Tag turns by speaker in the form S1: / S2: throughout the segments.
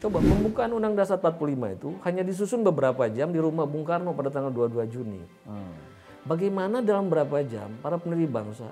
S1: Coba pembukaan Undang Dasar 45 itu hanya disusun beberapa jam di rumah Bung Karno pada tanggal 22 Juni. Hmm. Bagaimana dalam berapa jam para peneliti bangsa,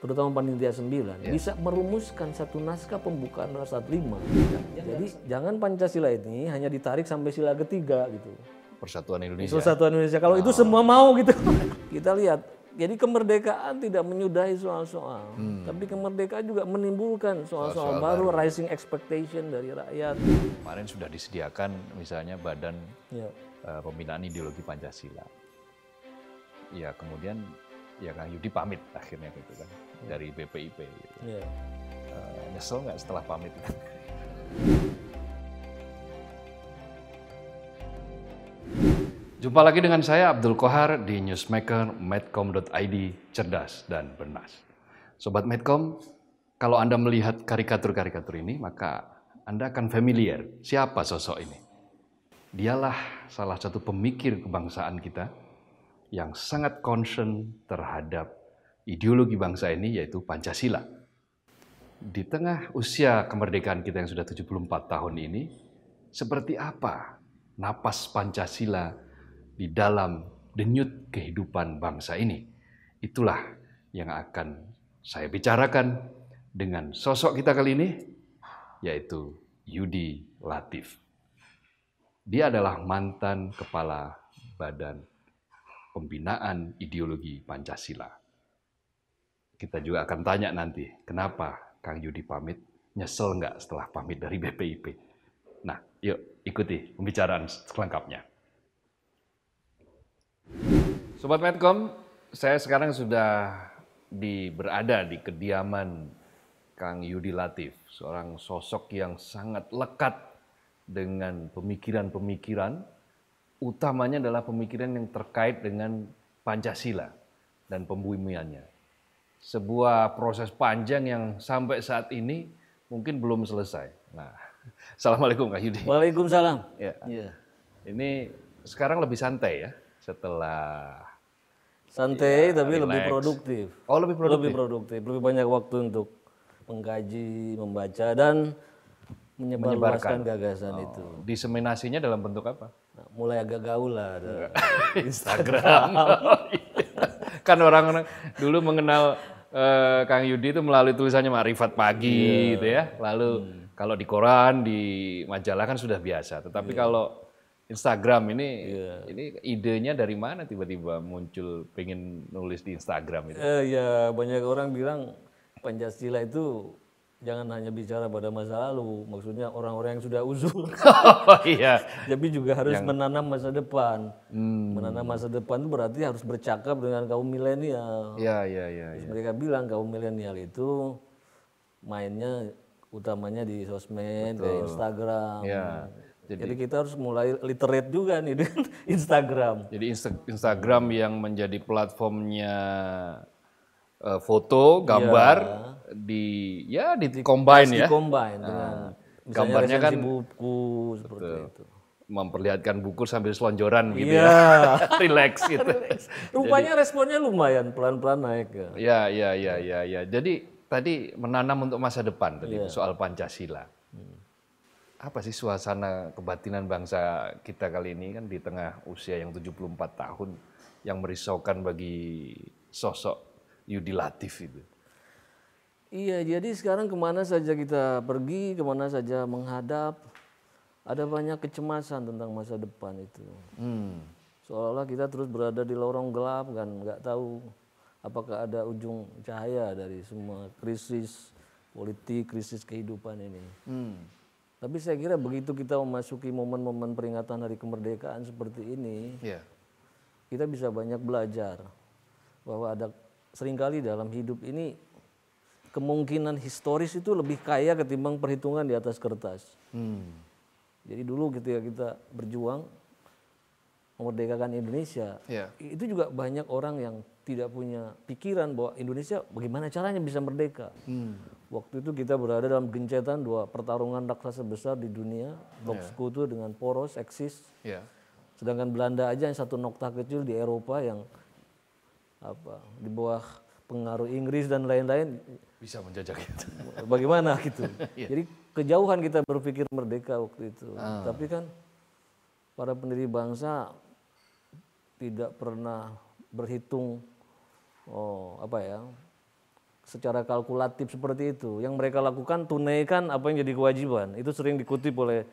S1: terutama panitia 9, yeah. bisa merumuskan satu naskah pembukaan Undang Dasar 45. Ya, Jadi jangan. jangan Pancasila ini hanya ditarik sampai sila ketiga gitu. Persatuan Indonesia. Persatuan Indonesia. Kalau oh. itu semua mau gitu. Kita lihat jadi kemerdekaan tidak menyudahi soal-soal, hmm. tapi kemerdekaan juga menimbulkan soal-soal baru, baru, rising expectation dari rakyat.
S2: Kemarin sudah disediakan misalnya badan ya. uh, pembinaan ideologi Pancasila. Ya kemudian ya Kang Yudi pamit akhirnya gitu kan ya. dari BPIP. Gitu. Ya. Uh, nyesel nggak setelah pamit? Jumpa lagi dengan saya Abdul Kohar di newsmaker medcom.id cerdas dan bernas. Sobat Medcom, kalau Anda melihat karikatur-karikatur ini, maka Anda akan familiar siapa sosok ini. Dialah salah satu pemikir kebangsaan kita yang sangat concern terhadap ideologi bangsa ini yaitu Pancasila. Di tengah usia kemerdekaan kita yang sudah 74 tahun ini, seperti apa napas Pancasila di dalam denyut kehidupan bangsa ini. Itulah yang akan saya bicarakan dengan sosok kita kali ini, yaitu Yudi Latif. Dia adalah mantan kepala Badan Pembinaan Ideologi Pancasila. Kita juga akan tanya nanti, kenapa Kang Yudi pamit? Nyesel nggak setelah pamit dari BPIP? Nah, yuk ikuti pembicaraan selengkapnya. Sobat Medcom, saya sekarang sudah di, berada di kediaman Kang Yudi Latif, seorang sosok yang sangat lekat dengan pemikiran-pemikiran, utamanya adalah pemikiran yang terkait dengan Pancasila dan pembumiannya. Sebuah proses panjang yang sampai saat ini mungkin belum selesai. Nah, Assalamualaikum Kang Yudi. Waalaikumsalam. Ya. ya. Ini sekarang lebih santai ya setelah
S1: santai ya, tapi relax. lebih produktif. Oh, lebih produktif. Lebih produktif, lebih banyak waktu untuk mengkaji, membaca dan menyebarkan gagasan oh. itu.
S2: Diseminasinya dalam bentuk apa?
S1: Nah, mulai agak gaul lah Instagram. Oh,
S2: iya. kan orang-orang dulu mengenal uh, Kang Yudi itu melalui tulisannya Marifat Pagi yeah. gitu ya. Lalu hmm. kalau di koran, di majalah kan sudah biasa. Tetapi yeah. kalau Instagram ini yeah. ini idenya dari mana tiba-tiba muncul pengen nulis di Instagram itu? Uh,
S1: ya banyak orang bilang Pancasila itu jangan hanya bicara pada masa lalu, maksudnya orang-orang yang sudah uzur. oh, iya. Tapi juga harus yang... menanam masa depan. Hmm. Menanam masa depan itu berarti harus bercakap dengan kaum milenial. Iya, iya, iya. iya. Mereka bilang kaum milenial itu mainnya utamanya di sosmed, Betul. di Instagram. Ya. Jadi, Jadi kita harus mulai literate juga nih dengan Instagram. Jadi Insta
S2: Instagram yang menjadi platformnya uh, foto, gambar ya. di ya di, combine ya. Di combine nah, dengan nah, gambarnya kan buku seperti betul. itu memperlihatkan buku sambil selonjoran gitu yeah. ya. Relax gitu. Rupanya Jadi, responnya lumayan pelan-pelan naik ya. Ya, ya, ya, ya, ya. Jadi tadi menanam untuk masa depan tadi yeah. soal Pancasila apa sih suasana kebatinan bangsa kita kali ini kan di tengah usia yang 74 tahun yang merisaukan bagi sosok Yudi Latif itu?
S1: Iya, jadi sekarang kemana saja kita pergi, kemana saja menghadap, ada banyak kecemasan tentang masa depan itu. Hmm. Seolah-olah kita terus berada di lorong gelap kan, nggak tahu apakah ada ujung cahaya dari semua krisis politik, krisis kehidupan ini. Hmm. Tapi saya kira begitu kita memasuki momen-momen peringatan hari kemerdekaan seperti ini, yeah. kita bisa banyak belajar bahwa ada seringkali dalam hidup ini kemungkinan historis itu lebih kaya ketimbang perhitungan di atas kertas. Hmm. Jadi dulu ketika kita berjuang memerdekakan Indonesia, yeah. itu juga banyak orang yang tidak punya pikiran bahwa Indonesia bagaimana caranya bisa merdeka. Hmm Waktu itu kita berada dalam gencetan dua pertarungan raksasa besar di dunia, blok yeah. sekutu dengan poros, eksis. Yeah. Sedangkan Belanda aja yang satu nokta kecil di Eropa yang apa di bawah pengaruh Inggris dan lain-lain bisa menjajah itu. Bagaimana gitu. yeah. Jadi kejauhan kita berpikir merdeka waktu itu. Ah. Tapi kan para pendiri bangsa tidak pernah berhitung oh apa ya secara kalkulatif seperti itu. Yang mereka lakukan tunaikan apa yang jadi kewajiban. Itu sering dikutip oleh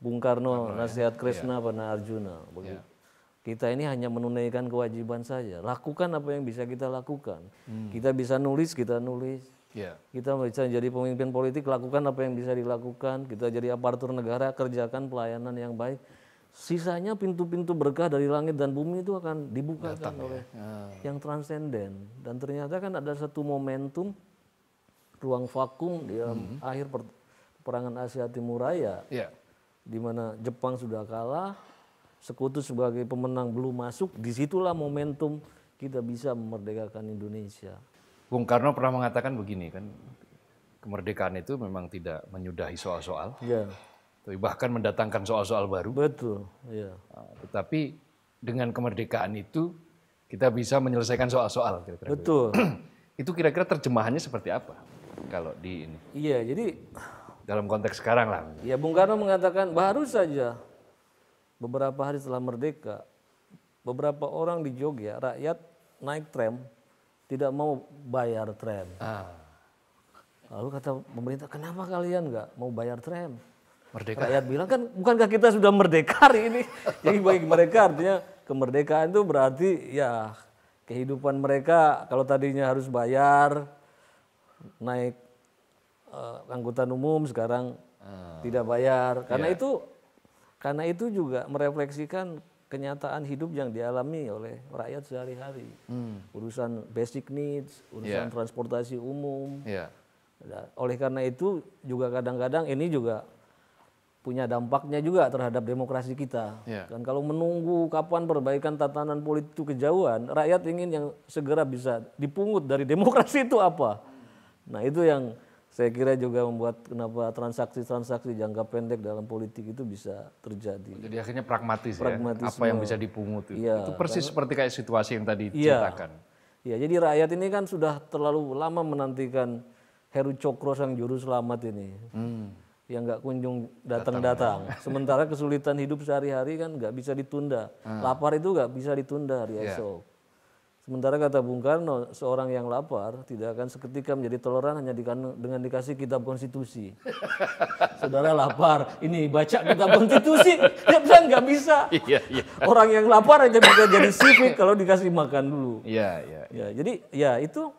S1: Bung Karno, Karno ya. nasihat ya. Krishna ya. Arjuna. Begitu. Ya. Kita ini hanya menunaikan kewajiban saja. Lakukan apa yang bisa kita lakukan. Hmm. Kita bisa nulis, kita nulis. Yeah. Kita bisa jadi pemimpin politik, lakukan apa yang bisa dilakukan. Kita jadi aparatur negara, kerjakan pelayanan yang baik sisanya pintu-pintu berkah dari langit dan bumi itu akan dibuka Datang, oleh ya. Ah. yang transenden dan ternyata kan ada satu momentum ruang vakum di hmm. akhir perangan Asia Timur Raya yeah. di mana Jepang sudah kalah sekutu sebagai pemenang belum masuk disitulah momentum kita bisa memerdekakan Indonesia Bung Karno pernah mengatakan
S2: begini kan kemerdekaan itu memang tidak menyudahi soal-soal yeah tapi bahkan mendatangkan soal-soal baru. Betul. Ya. Tetapi dengan kemerdekaan itu kita bisa menyelesaikan soal-soal. Betul. itu kira-kira terjemahannya seperti
S1: apa kalau di ini? Iya, jadi dalam konteks sekarang lah. Ya, Bung Karno mengatakan baru saja beberapa hari setelah merdeka, beberapa orang di Jogja rakyat naik tram tidak mau bayar tram. Ah. Lalu kata pemerintah, kenapa kalian nggak mau bayar tram? merdeka. Rakyat bilang kan bukankah kita sudah merdeka hari ini? Jadi bagi mereka artinya kemerdekaan itu berarti ya kehidupan mereka kalau tadinya harus bayar naik uh, angkutan umum sekarang hmm. tidak bayar. Karena yeah. itu karena itu juga merefleksikan kenyataan hidup yang dialami oleh rakyat sehari-hari. Hmm. Urusan basic needs, urusan yeah. transportasi umum. Yeah. Iya. Oleh karena itu juga kadang-kadang ini juga punya dampaknya juga terhadap demokrasi kita. Yeah. Dan kalau menunggu kapan perbaikan tatanan politik itu kejauhan, rakyat ingin yang segera bisa dipungut dari demokrasi itu apa. Nah itu yang saya kira juga membuat kenapa transaksi-transaksi jangka pendek dalam politik itu bisa terjadi. Jadi akhirnya pragmatis ya, apa yang bisa dipungut itu. Yeah. Itu persis Karena, seperti
S2: kayak situasi yang tadi yeah. ceritakan.
S1: Iya, jadi rakyat ini kan sudah terlalu lama menantikan Heru Cokro sang juru selamat ini. Hmm yang nggak kunjung datang-datang. Sementara kesulitan hidup sehari-hari kan nggak bisa ditunda. Hmm. Lapar itu nggak bisa ditunda hari yeah. esok. Sementara kata Bung Karno, seorang yang lapar tidak akan seketika menjadi toleran hanya dengan dikasih kitab konstitusi. Saudara lapar, ini baca kitab konstitusi, dia bilang nggak bisa. Iya, iya. Orang yang lapar aja bisa jadi sipik kalau dikasih makan dulu. Iya, iya, iya. Ya, jadi ya itu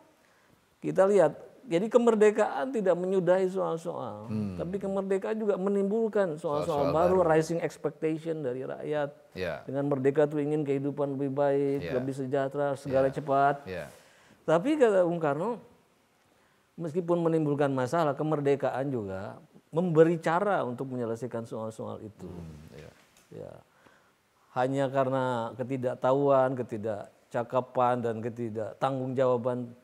S1: kita lihat jadi kemerdekaan tidak menyudahi soal-soal, hmm. tapi kemerdekaan juga menimbulkan soal-soal baru, baru, rising expectation dari rakyat. Yeah. Dengan merdeka tuh ingin kehidupan lebih baik, yeah. lebih sejahtera, segala yeah. cepat. Yeah. Tapi kata Bung Karno, meskipun menimbulkan masalah, kemerdekaan juga memberi cara untuk menyelesaikan soal-soal itu. Hmm, yeah. Ya. Hanya karena ketidaktahuan, ketidakcakapan dan ketidaktanggung jawaban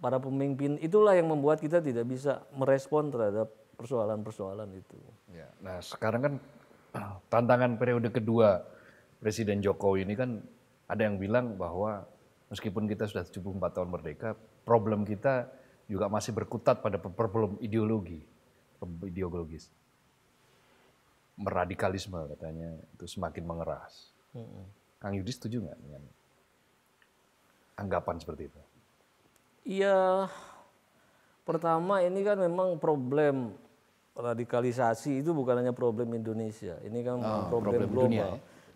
S1: para pemimpin itulah yang membuat kita tidak bisa merespon terhadap persoalan-persoalan itu. Ya, nah
S2: sekarang kan tantangan periode kedua Presiden Jokowi ini kan ada yang bilang bahwa meskipun kita sudah 74 tahun merdeka, problem kita juga masih berkutat pada problem ideologi, ideologis. Meradikalisme katanya itu semakin mengeras. Mm -hmm. Kang Yudi setuju nggak dengan anggapan seperti itu?
S1: Iya, pertama ini kan memang problem radikalisasi itu bukan hanya problem Indonesia. Ini kan oh, problem, problem global. Dunia, ya?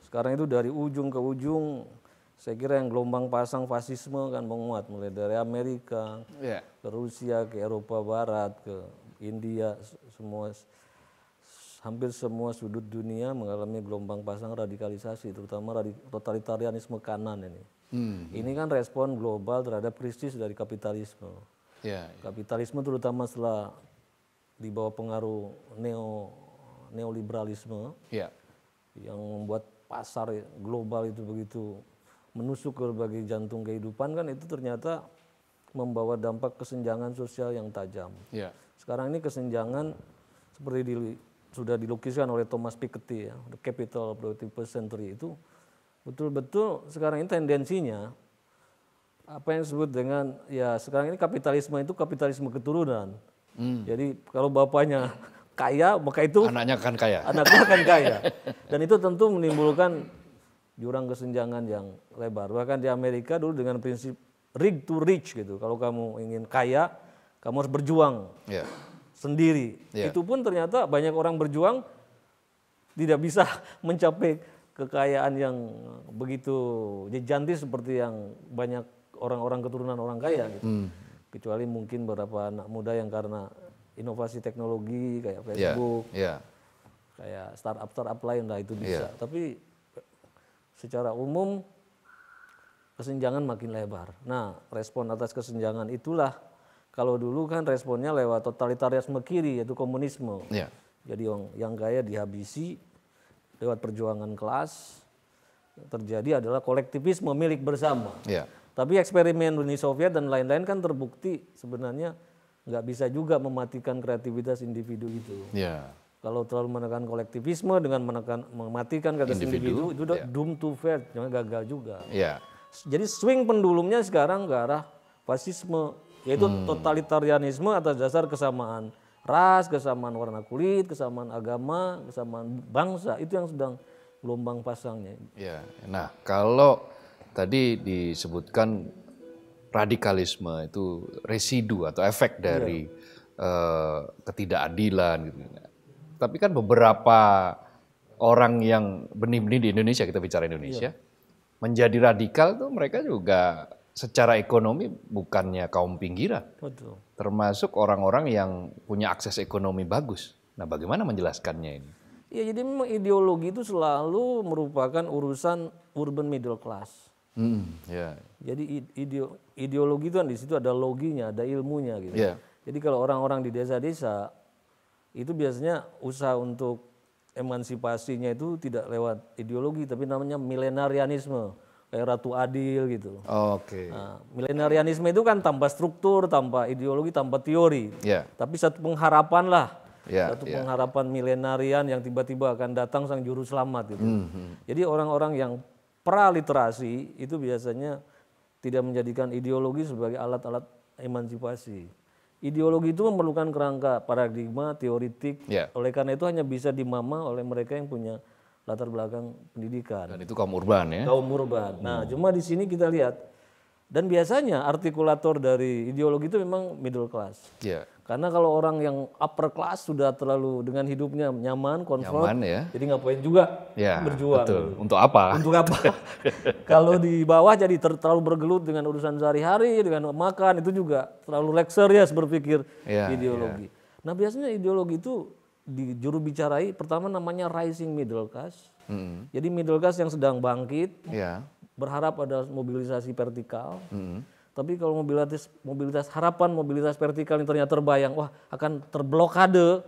S1: Sekarang itu dari ujung ke ujung saya kira yang gelombang pasang fasisme kan menguat mulai dari Amerika yeah. ke Rusia ke Eropa Barat ke India semua hampir semua sudut dunia mengalami gelombang pasang radikalisasi terutama radik, totalitarianisme kanan ini Hmm. Ini kan respon global terhadap krisis dari kapitalisme. Yeah, yeah. Kapitalisme terutama setelah di bawah pengaruh neo neoliberalisme yeah. yang membuat pasar global itu begitu menusuk ke berbagai jantung kehidupan kan itu ternyata membawa dampak kesenjangan sosial yang tajam. Yeah. Sekarang ini kesenjangan seperti di, sudah dilukiskan oleh Thomas Piketty ya, The Capital Productive Century itu betul-betul sekarang ini tendensinya apa yang disebut dengan ya sekarang ini kapitalisme itu kapitalisme keturunan. Hmm. Jadi kalau bapaknya kaya maka itu anaknya akan kaya. Anaknya akan kaya. Dan itu tentu menimbulkan jurang kesenjangan yang lebar. Bahkan di Amerika dulu dengan prinsip rig to rich gitu. Kalau kamu ingin kaya, kamu harus berjuang yeah. sendiri. Yeah. Itu pun ternyata banyak orang berjuang tidak bisa mencapai kekayaan yang begitu janji seperti yang banyak orang-orang keturunan orang kaya gitu. Hmm. Kecuali mungkin beberapa anak muda yang karena inovasi teknologi kayak iya, Facebook, yeah. Yeah. kayak startup startup lain lah itu bisa. Yeah. Tapi secara umum kesenjangan makin lebar. Nah, respon atas kesenjangan itulah kalau dulu kan responnya lewat totalitarisme kiri yaitu komunisme. Yeah. Jadi yang yang kaya dihabisi, lewat perjuangan kelas terjadi adalah kolektivisme milik bersama. Ya. Tapi eksperimen Uni Soviet dan lain-lain kan terbukti sebenarnya nggak bisa juga mematikan kreativitas individu itu. Ya. Kalau terlalu menekan kolektivisme dengan menekan mematikan kreativitas individu, individu itu ya. doom to fail, gagal juga. Ya. Jadi swing pendulumnya sekarang ke arah fasisme, yaitu hmm. totalitarianisme atas dasar kesamaan ras, kesamaan warna kulit, kesamaan agama, kesamaan bangsa. Itu yang sedang gelombang pasangnya.
S2: Ya, nah kalau tadi disebutkan radikalisme itu residu atau efek iya. dari ya. uh, ketidakadilan. Gitu. Tapi kan beberapa orang yang benih-benih di Indonesia kita bicara Indonesia ya. menjadi radikal tuh mereka juga secara ekonomi bukannya kaum pinggiran. Betul termasuk orang-orang yang punya akses ekonomi bagus. Nah, bagaimana menjelaskannya ini?
S1: Ya, jadi memang ideologi itu selalu merupakan urusan urban middle class. Hmm, yeah. Jadi ide ideologi itu kan di situ ada loginya, ada ilmunya gitu. Yeah. Jadi kalau orang-orang di desa-desa itu biasanya usaha untuk emansipasinya itu tidak lewat ideologi tapi namanya milenarianisme kayak eh, Ratu Adil gitu. Oke. Okay. Nah, milenarianisme itu kan tanpa struktur, tanpa ideologi, tanpa teori. Yeah. Tapi satu pengharapan lah. Yeah, satu yeah. pengharapan milenarian yang tiba-tiba akan datang sang juru selamat gitu. Mm -hmm. Jadi orang-orang yang praliterasi itu biasanya tidak menjadikan ideologi sebagai alat-alat emansipasi. Ideologi itu memerlukan kerangka paradigma, teoritik. Yeah. Oleh karena itu hanya bisa dimama oleh mereka yang punya latar belakang pendidikan. Dan itu kaum urban ya? Kaum urban. Nah, hmm. cuma di sini kita lihat dan biasanya artikulator dari ideologi itu memang middle class. Yeah. Karena kalau orang yang upper class sudah terlalu dengan hidupnya nyaman, comfort, nyaman, ya. jadi ngapain juga ya, berjuang. Betul. Gitu. Untuk apa? Untuk apa? kalau di bawah jadi ter terlalu bergelut dengan urusan sehari-hari, dengan makan itu juga terlalu luxurious ya, berpikir ya, ideologi. Ya. Nah biasanya ideologi itu di juru bicarai pertama namanya rising middle class. Mm. Jadi middle class yang sedang bangkit, yeah. berharap ada mobilisasi vertikal. Mm. Tapi kalau mobilitas mobilitas harapan mobilitas vertikal ini ternyata terbayang, wah akan terblokade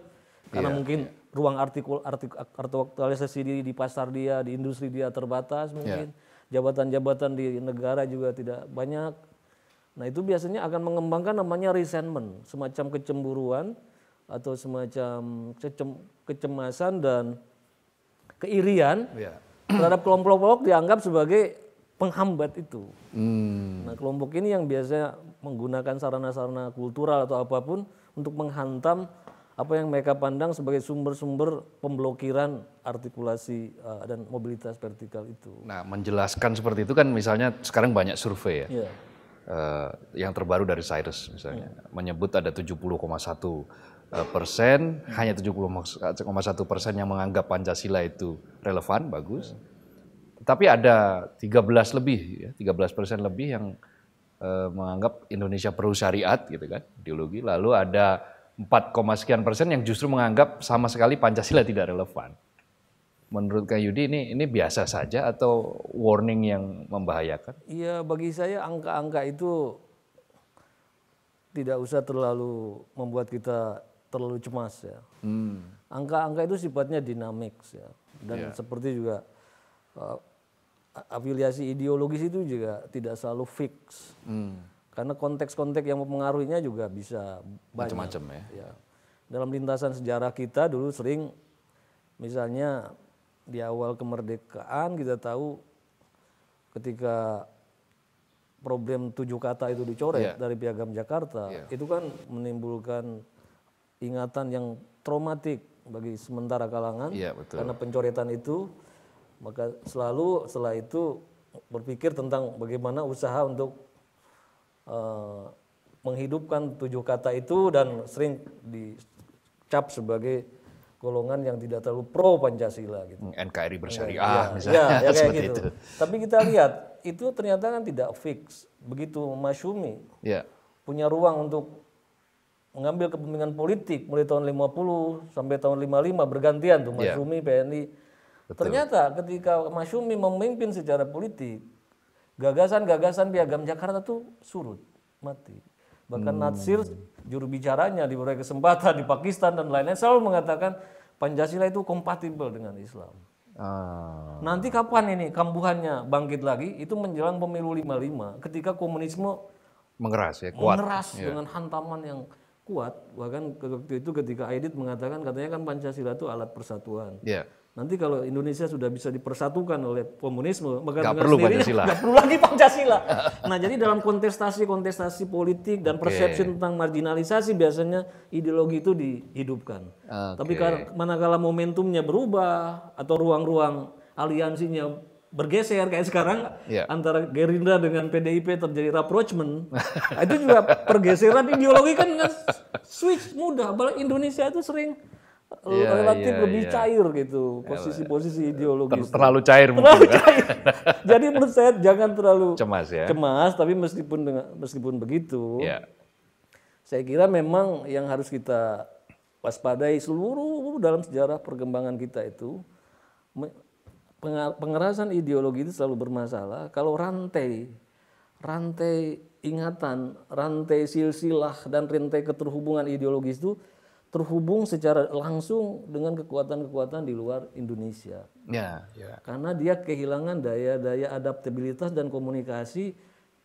S1: karena yeah, mungkin yeah. ruang artikul artik, aktualisasi di, di pasar dia, di industri dia terbatas iya. mungkin. Yeah. Jabatan-jabatan di negara juga tidak banyak. Nah, itu biasanya akan mengembangkan namanya resentment, semacam kecemburuan atau semacam kecemasan dan keirian ya. terhadap kelompok-kelompok dianggap sebagai penghambat itu.
S3: Hmm. Nah
S1: kelompok ini yang biasanya menggunakan sarana-sarana kultural atau apapun untuk menghantam apa yang mereka pandang sebagai sumber-sumber pemblokiran artikulasi uh, dan mobilitas vertikal itu. Nah,
S2: menjelaskan seperti itu kan misalnya sekarang banyak survei ya. ya. Uh, yang terbaru dari Cyrus misalnya iya. menyebut ada 70,1 Eh, persen, hanya 70,1 persen yang menganggap Pancasila itu relevan, bagus. Tapi ada 13 lebih, ya, 13 persen lebih yang eh, menganggap Indonesia perlu syariat, gitu kan, ideologi. Lalu ada 4, sekian persen yang justru menganggap sama sekali Pancasila tidak relevan. Menurut Kak Yudi ini ini biasa saja atau warning yang membahayakan?
S1: Iya, bagi saya angka-angka itu tidak usah terlalu membuat kita terlalu cemas ya. Hmm. Angka-angka hmm. itu sifatnya dinamik ya. Dan yeah. seperti juga uh, afiliasi ideologis itu juga tidak selalu fix. Hmm. Karena konteks-konteks yang mempengaruhinya juga bisa banyak macam ya. ya. Dalam lintasan sejarah kita dulu sering misalnya di awal kemerdekaan kita tahu ketika problem tujuh kata itu dicoret yeah. dari piagam Jakarta yeah. itu kan menimbulkan ingatan yang traumatik bagi sementara kalangan ya, betul. karena pencoretan itu maka selalu setelah itu berpikir tentang bagaimana usaha untuk uh, menghidupkan tujuh kata itu dan sering dicap sebagai golongan yang tidak terlalu pro Pancasila gitu.
S2: Hmm, NKRI iya, bersyariah ya, misalnya. Ya, ya kayak gitu. Itu. Tapi
S1: kita lihat itu ternyata kan tidak fix. Begitu Masyumi ya. punya ruang untuk mengambil kepemimpinan politik mulai tahun 50 sampai tahun 55 bergantian tuh Mas yeah. Yumi, PNI. Betul. Ternyata ketika Mas Yumi memimpin secara politik, gagasan-gagasan piagam Jakarta tuh surut, mati. Bahkan hmm. Natsir juru bicaranya di berbagai kesempatan di Pakistan dan lain-lain selalu mengatakan Pancasila itu kompatibel dengan Islam.
S3: Ah.
S1: Nanti kapan ini kambuhannya bangkit lagi? Itu menjelang pemilu 55 ketika komunisme mengeras ya kuat. Mengeras ya. dengan hantaman yang kuat bahkan waktu itu ketika Aidit mengatakan katanya kan Pancasila itu alat persatuan. Yeah. Nanti kalau Indonesia sudah bisa dipersatukan oleh komunisme, maka gak perlu sendiri, Pancasila. Gak perlu lagi Pancasila. nah, jadi dalam kontestasi-kontestasi politik dan persepsi tentang marginalisasi biasanya ideologi itu dihidupkan. Okay. Tapi manakala momentumnya berubah atau ruang-ruang aliansinya bergeser kayak sekarang yeah. antara Gerindra dengan PDIP terjadi rapprochement. Nah, itu juga pergeseran ideologi kan switch mudah. Balik Indonesia itu sering yeah, relatif yeah, lebih yeah. cair gitu iya, posisi-posisi iya. ideologis. Ter terlalu cair mungkin. Terlalu ya. cair. Jadi menurut saya jangan terlalu cemas ya. Cemas tapi meskipun dengan, meskipun begitu yeah. saya kira memang yang harus kita waspadai seluruh dalam sejarah perkembangan kita itu pengerasan ideologi itu selalu bermasalah kalau rantai rantai ingatan, rantai silsilah dan rantai keterhubungan ideologis itu terhubung secara langsung dengan kekuatan-kekuatan di luar Indonesia.
S3: Ya, ya.
S1: Karena dia kehilangan daya-daya adaptabilitas dan komunikasi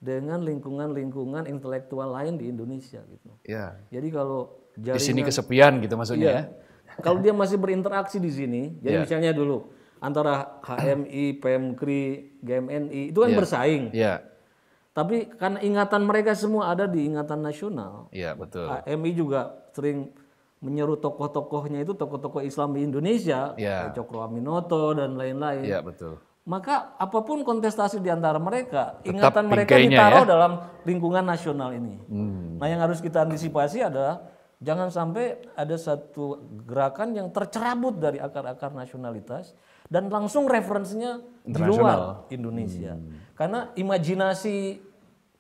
S1: dengan lingkungan-lingkungan intelektual lain di Indonesia gitu. Ya. Jadi kalau jaringan, di sini kesepian gitu maksudnya iya. ya. Kalau dia masih berinteraksi di sini, jadi ya. misalnya dulu antara HMI, PMKRI, GMNI itu kan yeah. bersaing. Yeah. Tapi karena ingatan mereka semua ada di ingatan nasional. Iya, betul. HMI juga sering menyeru tokoh-tokohnya itu tokoh-tokoh Islam di Indonesia, ya. Cokro Aminoto dan lain-lain. Iya, betul. Maka apapun kontestasi di antara mereka, Tetap ingatan mereka ya. ditaruh ya? dalam lingkungan nasional ini. Hmm. Nah, yang harus kita antisipasi adalah jangan sampai ada satu gerakan yang tercerabut dari akar-akar nasionalitas dan langsung referensinya di luar Indonesia. Hmm. Karena imajinasi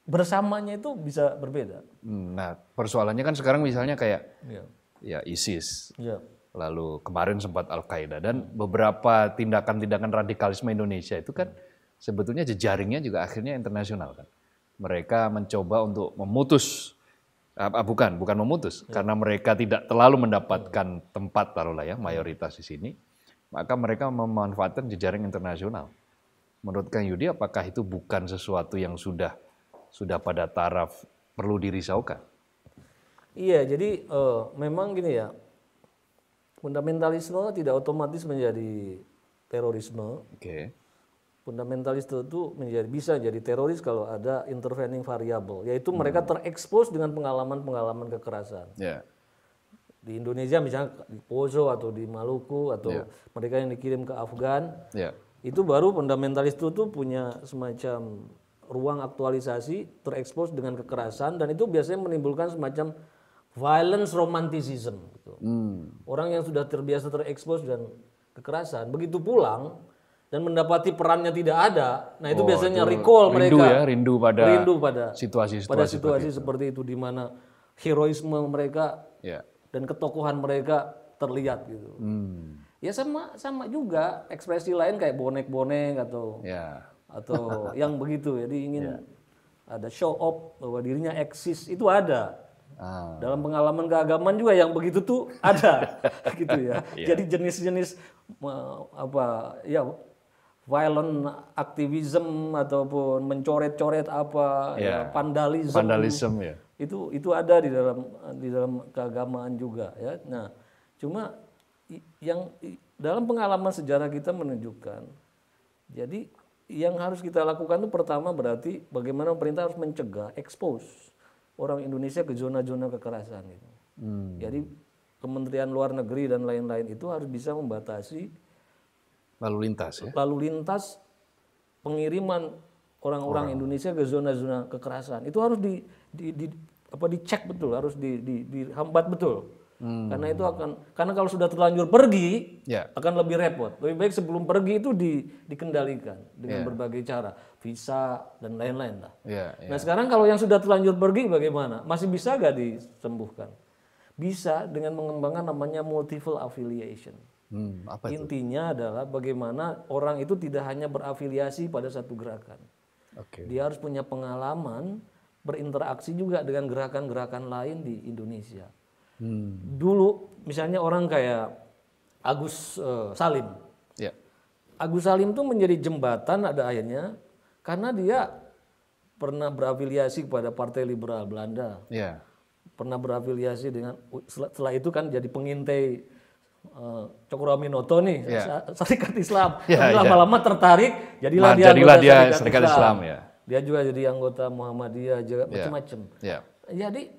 S1: bersamanya itu bisa berbeda.
S2: Hmm, nah, persoalannya kan sekarang misalnya kayak ya, ya ISIS. Ya. Lalu kemarin sempat Al-Qaeda dan beberapa tindakan-tindakan radikalisme Indonesia itu kan sebetulnya jejaringnya juga akhirnya internasional kan. Mereka mencoba untuk memutus ah, ah bukan, bukan memutus ya. karena mereka tidak terlalu mendapatkan tempat taruhlah ya mayoritas di sini maka mereka memanfaatkan jejaring internasional. Menurut Kang Yudi, apakah itu bukan sesuatu yang sudah sudah pada taraf perlu dirisaukan?
S1: Iya, jadi uh, memang gini ya, fundamentalisme tidak otomatis menjadi terorisme. Oke. Okay. Fundamentalis itu menjadi bisa jadi teroris kalau ada intervening variable, yaitu hmm. mereka terekspos dengan pengalaman-pengalaman kekerasan. Yeah di Indonesia misalnya di Poso atau di Maluku atau yeah. mereka yang dikirim ke Afgan yeah. itu baru fundamentalis itu tuh punya semacam ruang aktualisasi terekspos dengan kekerasan dan itu biasanya menimbulkan semacam violence romanticism
S3: gitu. hmm.
S1: orang yang sudah terbiasa terekspos dan kekerasan begitu pulang dan mendapati perannya tidak ada, nah itu oh, biasanya itu recall rindu mereka. Ya, rindu pada rindu pada situasi-situasi pada situasi seperti itu, itu di mana heroisme mereka yeah dan ketokohan mereka terlihat gitu.
S3: Hmm.
S1: Ya sama sama juga ekspresi lain kayak bonek-bonek atau yeah. atau yang begitu. Jadi ya, ingin yeah. ada show off bahwa dirinya eksis itu ada. Ah. Dalam pengalaman keagamaan juga yang begitu tuh ada gitu ya. Yeah. Jadi jenis-jenis apa ya violent activism ataupun mencoret-coret apa yeah. ya, vandalism, vandalism ya itu itu ada di dalam di dalam keagamaan juga ya nah cuma yang dalam pengalaman sejarah kita menunjukkan jadi yang harus kita lakukan itu pertama berarti bagaimana pemerintah harus mencegah expose orang Indonesia ke zona-zona kekerasan itu hmm. jadi Kementerian Luar Negeri dan lain-lain itu harus bisa membatasi
S2: lalu lintas ya
S1: lalu lintas pengiriman orang-orang Indonesia ke zona-zona kekerasan itu harus di, di, di, apa dicek betul, harus di, di, dihambat betul.
S3: Hmm. Karena itu
S1: akan karena kalau sudah terlanjur pergi yeah. akan lebih repot. Lebih baik sebelum pergi itu di, dikendalikan dengan yeah. berbagai cara, visa dan lain-lain lah. Yeah, yeah. Nah, sekarang kalau yang sudah terlanjur pergi bagaimana? Masih bisa gak disembuhkan? Bisa dengan mengembangkan namanya multiple affiliation.
S3: Hmm, apa itu?
S1: Intinya adalah bagaimana orang itu tidak hanya berafiliasi pada satu gerakan. Okay. Dia harus punya pengalaman berinteraksi juga dengan gerakan-gerakan lain di Indonesia. Hmm. Dulu misalnya orang kayak Agus uh, Salim. Yeah. Agus Salim tuh menjadi jembatan ada akhirnya karena dia pernah berafiliasi kepada Partai Liberal Belanda. Yeah. Pernah berafiliasi dengan setelah itu kan jadi pengintai uh, eh, Cokroaminoto nih yeah. Serikat Islam. Yeah, ya. lama-lama yeah. tertarik jadilah Man, dia jadilah dia Serikat, Serikat Islam, Islam ya dia juga jadi anggota Muhammadiyah juga iya. macam-macam yeah. jadi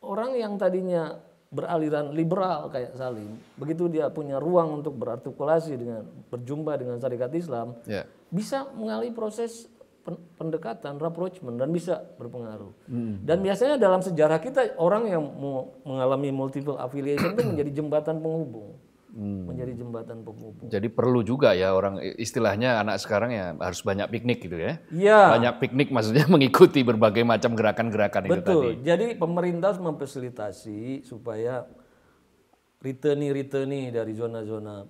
S1: orang yang tadinya beraliran liberal kayak Salim begitu dia punya ruang untuk berartikulasi dengan berjumpa dengan syarikat Islam yeah. bisa mengalami proses pendekatan, rapprochement dan bisa berpengaruh. Hmm. Dan biasanya dalam sejarah kita orang yang mengalami multiple affiliation itu menjadi jembatan penghubung hmm. menjadi jembatan penghubung.
S2: Jadi perlu juga ya orang istilahnya anak sekarang ya harus banyak piknik gitu ya. Iya. Banyak piknik maksudnya mengikuti berbagai macam gerakan-gerakan itu tadi. Betul.
S1: Jadi pemerintah harus memfasilitasi supaya returnee-returnee dari zona-zona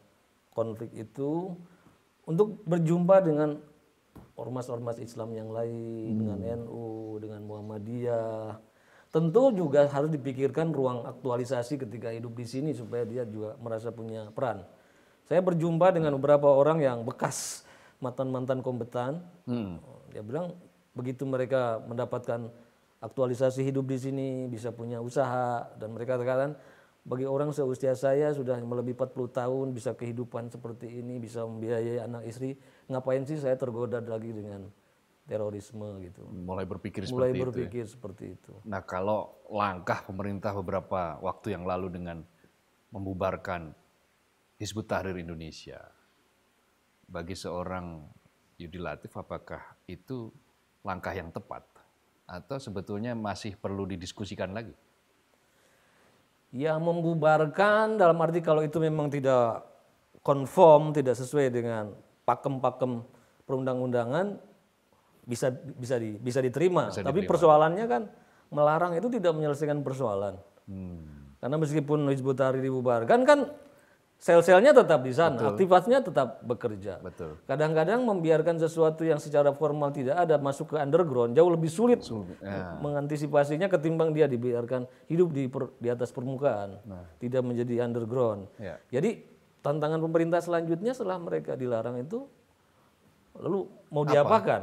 S1: konflik itu untuk berjumpa dengan ormas-ormas Islam yang lain, hmm. dengan NU, dengan Muhammadiyah, tentu juga harus dipikirkan ruang aktualisasi ketika hidup di sini supaya dia juga merasa punya peran. Saya berjumpa dengan beberapa orang yang bekas mantan-mantan kompetan. Hmm. Dia bilang begitu mereka mendapatkan aktualisasi hidup di sini, bisa punya usaha dan mereka katakan bagi orang seusia saya sudah melebihi 40 tahun bisa kehidupan seperti ini, bisa membiayai anak istri, ngapain sih saya tergoda lagi dengan terorisme gitu. Mulai berpikir Mulai seperti berpikir itu. ya? itu.
S2: Nah, kalau langkah pemerintah beberapa waktu yang lalu dengan membubarkan Hizbut Tahrir Indonesia bagi seorang Yudi Latif apakah itu langkah yang tepat atau sebetulnya masih perlu didiskusikan lagi?
S1: Ya membubarkan dalam arti kalau itu memang tidak konform, tidak sesuai dengan pakem-pakem perundang-undangan, bisa bisa di, bisa diterima. Bisa Tapi diterima. persoalannya kan melarang itu tidak menyelesaikan persoalan. Hmm. Karena meskipun Hizbut Tahrir dibubarkan kan sel-selnya tetap di sana, Betul. tetap bekerja. Kadang-kadang membiarkan sesuatu yang secara formal tidak ada masuk ke underground jauh lebih sulit, sulit. Ya. mengantisipasinya ketimbang dia dibiarkan hidup di per, di atas permukaan, nah. tidak menjadi underground. Ya. Jadi tantangan pemerintah selanjutnya setelah mereka dilarang itu lalu mau Apa? diapakan?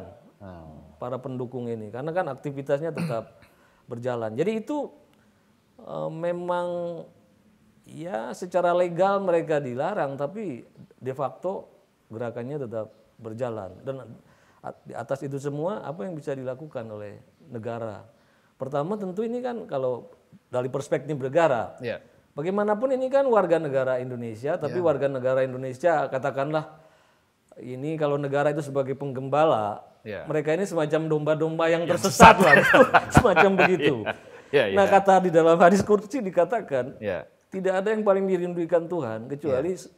S1: para pendukung ini karena kan aktivitasnya tetap berjalan. Jadi itu e, memang ya secara legal mereka dilarang tapi de facto gerakannya tetap berjalan dan di atas itu semua apa yang bisa dilakukan oleh negara. Pertama tentu ini kan kalau dari perspektif negara. Yeah. Bagaimanapun ini kan warga negara Indonesia, tapi yeah. warga negara Indonesia katakanlah ini kalau negara itu sebagai penggembala yeah. mereka ini semacam domba-domba yang tersesat lah, semacam begitu. Yeah. Yeah, yeah. Nah ya. kata di dalam hadis kursi dikatakan yeah. tidak ada yang paling dirindukan Tuhan kecuali yeah.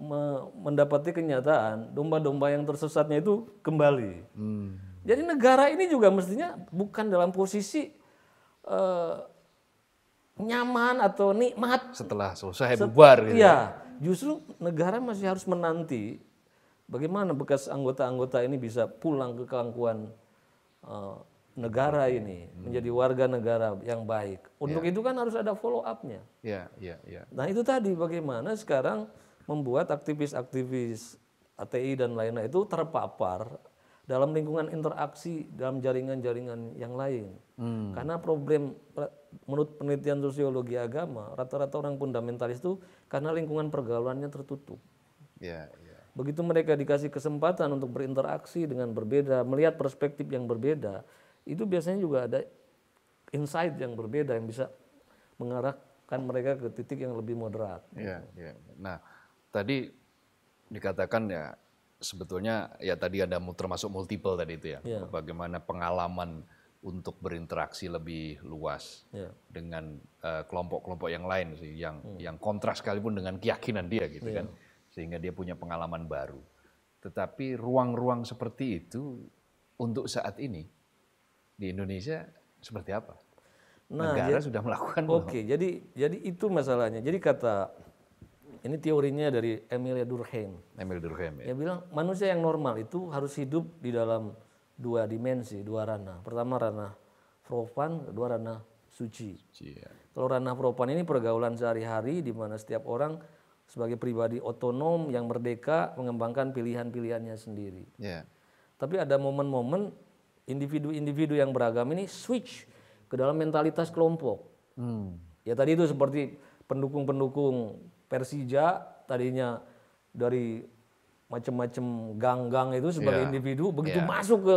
S1: Me mendapati kenyataan domba-domba yang tersesatnya itu kembali. Hmm. Jadi negara ini juga mestinya bukan dalam posisi uh, nyaman atau nikmat
S2: setelah selesai bubar gitu. Iya, ya.
S1: justru negara masih harus menanti Bagaimana bekas anggota-anggota ini bisa pulang ke kelangkuan uh, negara ini, hmm. menjadi warga negara yang baik. Untuk yeah. itu kan harus ada follow up-nya. Yeah, yeah, yeah. Nah itu tadi bagaimana sekarang membuat aktivis-aktivis ATI dan lain-lain itu terpapar dalam lingkungan interaksi dalam jaringan-jaringan yang lain. Hmm. Karena problem menurut penelitian sosiologi agama, rata-rata orang fundamentalis itu karena lingkungan pergaulannya tertutup. Yeah, yeah. Begitu mereka dikasih kesempatan untuk berinteraksi dengan berbeda, melihat perspektif yang berbeda, itu biasanya juga ada insight yang berbeda yang bisa mengarahkan mereka ke titik yang lebih moderat. Iya. ya. Nah, tadi
S2: dikatakan ya sebetulnya ya tadi ada termasuk multiple tadi itu ya, ya. bagaimana pengalaman untuk berinteraksi lebih luas ya. dengan eh, kelompok-kelompok uh, yang lain sih, yang hmm. yang kontras sekalipun dengan keyakinan dia gitu ya. kan sehingga dia punya pengalaman baru. Tetapi ruang-ruang seperti itu untuk
S1: saat ini di Indonesia seperti apa? Nah, Negara jadi, sudah melakukan. Oke, okay, jadi jadi itu masalahnya. Jadi kata ini teorinya dari Emilia Durkheim. Emil Durkheim. Ya. bilang manusia yang normal itu harus hidup di dalam dua dimensi, dua ranah. Pertama ranah profan, kedua ranah suci. suci ya. Kalau ranah profan ini pergaulan sehari-hari di mana setiap orang sebagai pribadi otonom yang merdeka mengembangkan pilihan-pilihannya sendiri. Yeah. Tapi ada momen-momen individu-individu yang beragam ini switch ke dalam mentalitas kelompok. Hmm. Ya tadi itu seperti pendukung-pendukung Persija tadinya dari macam-macam gang-gang itu sebagai yeah. individu begitu yeah. masuk ke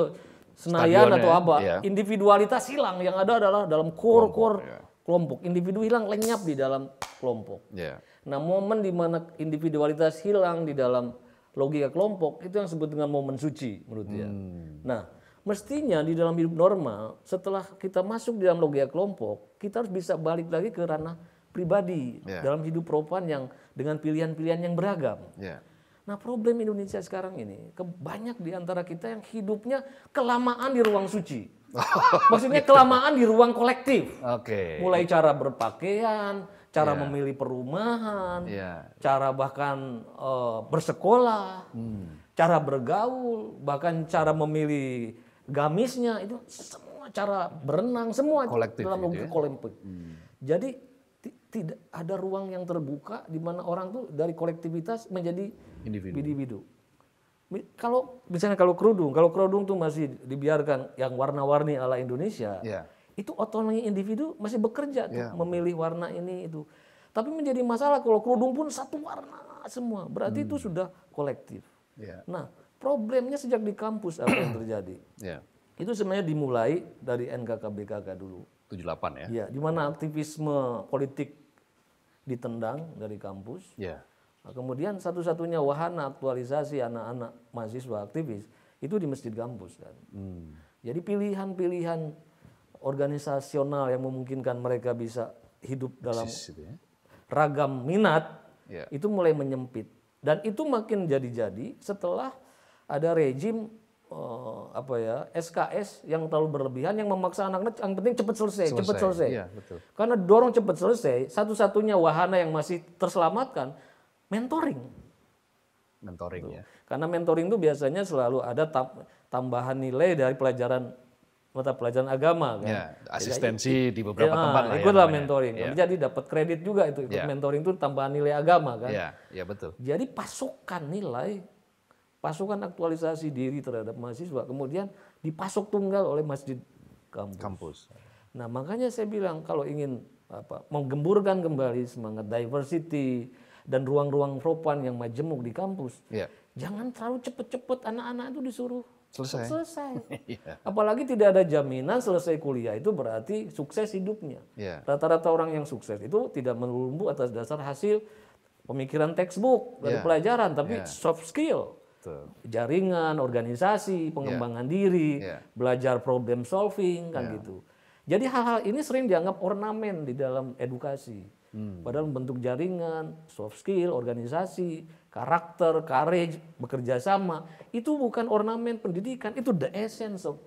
S1: Senayan atau apa yeah. individualitas hilang yang ada adalah dalam core-core kelompok, yeah. kelompok. individu hilang lenyap di dalam kelompok. Yeah. Nah, momen di mana individualitas hilang di dalam logika kelompok itu yang disebut dengan momen suci menurut dia. Hmm. Nah, mestinya di dalam hidup normal setelah kita masuk di dalam logika kelompok, kita harus bisa balik lagi ke ranah pribadi yeah. dalam hidup propan yang dengan pilihan-pilihan yang beragam. Yeah. Nah, problem Indonesia sekarang ini, kebanyak di antara kita yang hidupnya kelamaan di ruang suci. Oh, Maksudnya gitu. kelamaan di ruang kolektif. Oke. Okay. Mulai cara berpakaian, cara yeah. memilih perumahan, yeah. cara bahkan uh, bersekolah, hmm. cara bergaul, bahkan cara memilih gamisnya itu semua cara berenang semua kolektif dalam logika gitu ya? Hmm. Jadi tidak ada ruang yang terbuka di mana orang tuh dari kolektivitas menjadi individu. individu. Kalau misalnya kalau kerudung, kalau kerudung tuh masih dibiarkan yang warna-warni ala Indonesia. Yeah itu otonomi individu masih bekerja tuh, yeah. memilih warna ini itu. Tapi menjadi masalah kalau kerudung pun satu warna semua, berarti hmm. itu sudah kolektif. Yeah. Nah, problemnya sejak di kampus apa yang terjadi? Yeah. Ya. Itu sebenarnya dimulai dari NKKBKK dulu. 78 ya. Iya, di mana aktivisme politik ditendang dari kampus. Yeah. Nah, kemudian satu-satunya wahana aktualisasi anak-anak mahasiswa aktivis itu di masjid kampus kan. Hmm. Jadi pilihan-pilihan organisasional yang memungkinkan mereka bisa hidup dalam gitu ya. ragam minat yeah. itu mulai menyempit dan itu makin jadi-jadi setelah ada rejim uh, apa ya SKS yang terlalu berlebihan yang memaksa anak-anak yang penting cepat selesai, selesai. cepat selesai. Iya, betul. Karena dorong cepat selesai, satu-satunya wahana yang masih terselamatkan mentoring. Mentoring ya. Karena mentoring itu biasanya selalu ada tambahan nilai dari pelajaran mata pelajaran agama kan. Ya, asistensi jadi, di beberapa ya, tempat lah. Ya ikutlah ya, mentoring. Ya. Jadi dapat kredit juga itu ikut ya. mentoring itu tambahan nilai agama kan. Iya, ya, betul. Jadi pasukan nilai, pasukan aktualisasi diri terhadap mahasiswa kemudian dipasok tunggal oleh masjid kampus. kampus. Nah, makanya saya bilang kalau ingin apa menggemburkan kembali semangat diversity dan ruang-ruang propan yang majemuk di kampus. Ya. Jangan terlalu cepet-cepet anak-anak itu disuruh selesai. Selesai. Iya. Apalagi tidak ada jaminan selesai kuliah itu berarti sukses hidupnya. Iya. Rata-rata yeah. orang yang sukses itu tidak melumbu atas dasar hasil pemikiran textbook dari iya. yeah. pelajaran, tapi yeah. soft skill. Tuh. Jaringan, organisasi, pengembangan yeah. diri, yeah. belajar problem solving kan yeah. gitu. Jadi hal-hal ini sering dianggap ornamen di dalam edukasi. Hmm. Padahal membentuk jaringan, soft skill, organisasi, karakter, courage, bekerja sama, itu bukan ornamen pendidikan, itu the essence of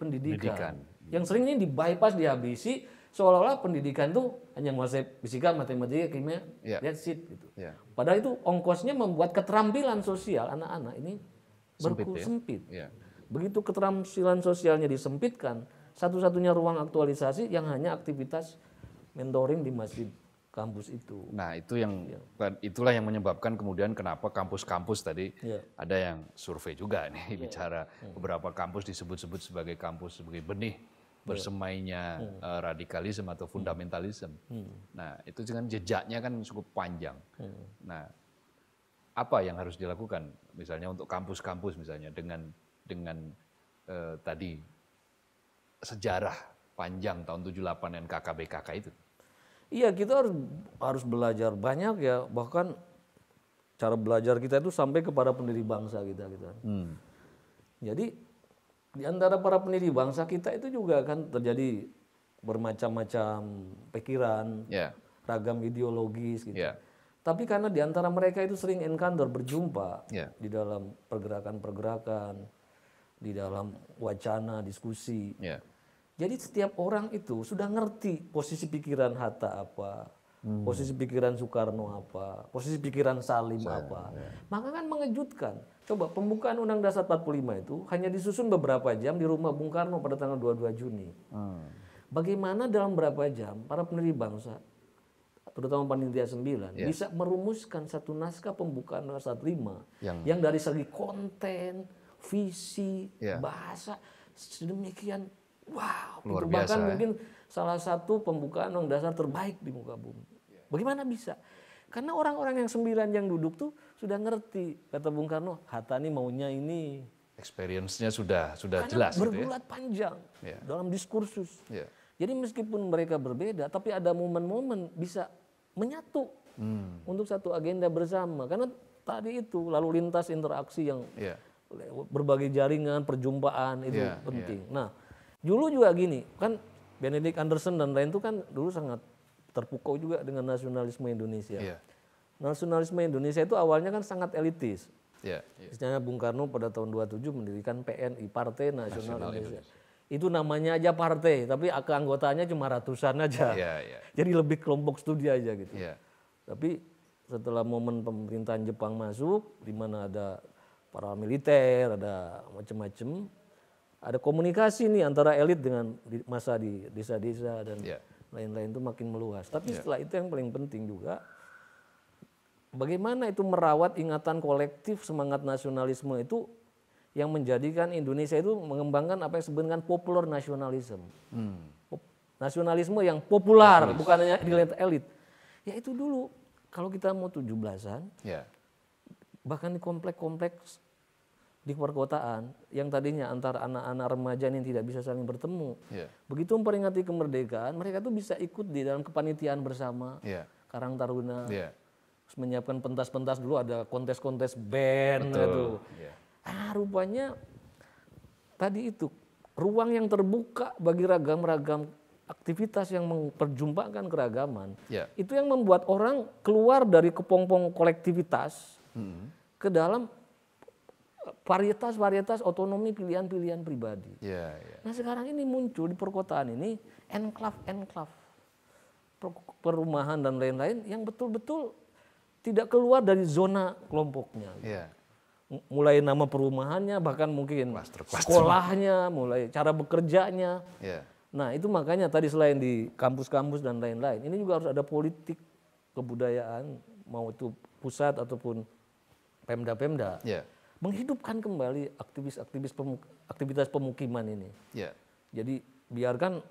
S1: pendidikan. pendidikan. Yang sering ini di bypass, dihabisi, seolah-olah pendidikan itu hanya menguasai fisika, matematika, kimia, yeah. that's it. Gitu. Yeah. Padahal itu ongkosnya membuat keterampilan sosial anak-anak ini
S3: berkurang sempit. Ya? sempit.
S1: Yeah. Begitu keterampilan sosialnya disempitkan, satu-satunya ruang aktualisasi yang hanya aktivitas mentoring di masjid kampus itu.
S2: Nah, itu yang iya. itulah yang menyebabkan kemudian kenapa kampus-kampus tadi ya. ada yang survei juga nih ya. bicara ya. beberapa kampus disebut-sebut sebagai kampus sebagai benih iya. bersemainya uh, radikalisme atau fundamentalisme. Hmm. Nah, itu dengan jejaknya kan cukup panjang. Hmm. Nah, apa yang harus dilakukan misalnya untuk kampus-kampus misalnya dengan dengan uh, tadi sejarah panjang tahun 78 NKKBKK itu?
S1: Iya kita harus harus belajar banyak ya bahkan cara belajar kita itu sampai kepada pendiri bangsa kita gitu. Hmm. Jadi di antara para pendiri bangsa kita itu juga kan terjadi bermacam-macam pikiran, yeah. ragam ideologis gitu. Yeah. Tapi karena di antara mereka itu sering encounter berjumpa yeah. di dalam pergerakan-pergerakan, di dalam wacana, diskusi. Yeah jadi setiap orang itu sudah ngerti posisi pikiran Hatta apa, hmm. posisi pikiran Soekarno apa, posisi pikiran Salim Saya, apa. Ya. Maka kan mengejutkan. Coba pembukaan Undang Dasar 45 itu hanya disusun beberapa jam di rumah Bung Karno pada tanggal 22 Juni. Hmm. Bagaimana dalam berapa jam para pendiri bangsa terutama panitia 9 yeah. bisa merumuskan satu naskah pembukaan Undang-Undang 45 yang, yang dari segi konten, visi, yeah. bahasa sedemikian wow, Luar itu bahkan ya? mungkin salah satu pembukaan undang dasar terbaik di muka bumi. Iya. Bagaimana bisa? Karena orang-orang yang sembilan yang duduk tuh sudah ngerti kata Bung Karno, Hatta Hatani maunya ini.
S2: Experience-nya sudah sudah Karena jelas. Bergulat gitu
S1: ya? panjang yeah. dalam diskursus. Yeah. Jadi meskipun mereka berbeda, tapi ada momen-momen bisa menyatu hmm. untuk satu agenda bersama. Karena tadi itu lalu lintas interaksi yang yeah. Iya. berbagai jaringan perjumpaan itu yeah, penting. Yeah. Nah Dulu juga gini, kan Benedict Anderson dan lain itu kan dulu sangat terpukau juga dengan nasionalisme Indonesia. Yeah. Nasionalisme Indonesia itu awalnya kan sangat elitis. Yeah, yeah. Misalnya Bung Karno pada tahun 27 mendirikan PNI, Partai Nasional, Indonesia. Indonesia. Itu namanya aja partai, tapi keanggotaannya cuma ratusan aja. Yeah, iya. yeah. Jadi lebih kelompok studi aja gitu. Yeah. Tapi setelah momen pemerintahan Jepang masuk, di mana ada para militer, ada macam-macam, ada komunikasi nih antara elit dengan masa di desa-desa dan ya. lain-lain yeah. itu makin meluas. Tapi yeah. setelah itu yang paling penting juga bagaimana itu merawat ingatan kolektif semangat nasionalisme itu yang menjadikan Indonesia itu mengembangkan apa yang sebenarnya populer nasionalisme. Hmm. Nasionalisme yang populer, bukan hanya di lantai elit. Ya itu dulu, kalau kita mau 17-an, yeah. bahkan di komplek-kompleks di perkotaan yang tadinya antara anak-anak remaja yang tidak bisa saling bertemu. Yeah. Begitu memperingati kemerdekaan, mereka tuh bisa ikut di dalam kepanitiaan bersama. Yeah. Karang Taruna. Yeah. Iya. menyiapkan pentas-pentas dulu ada kontes-kontes band Betul. gitu. Yeah. Ah, rupanya tadi itu ruang yang terbuka bagi ragam-ragam aktivitas yang memperjumpakan keragaman. Yeah. Itu yang membuat orang keluar dari kepompong kolektivitas mm -hmm. ke dalam varietas-varietas otonomi pilihan-pilihan pribadi. Yeah, yeah. Nah sekarang ini muncul di perkotaan ini enklav-enklav perumahan dan lain-lain yang betul-betul tidak keluar dari zona kelompoknya. Yeah. Mulai nama perumahannya, bahkan mungkin cluster, cluster. sekolahnya, mulai cara bekerjanya. Yeah. Nah itu makanya tadi selain di kampus-kampus dan lain-lain, ini juga harus ada politik kebudayaan, mau itu pusat ataupun pemda-pemda. Yeah menghidupkan kembali aktivis-aktivis pemuk aktivitas pemukiman ini. Ya. Jadi biarkan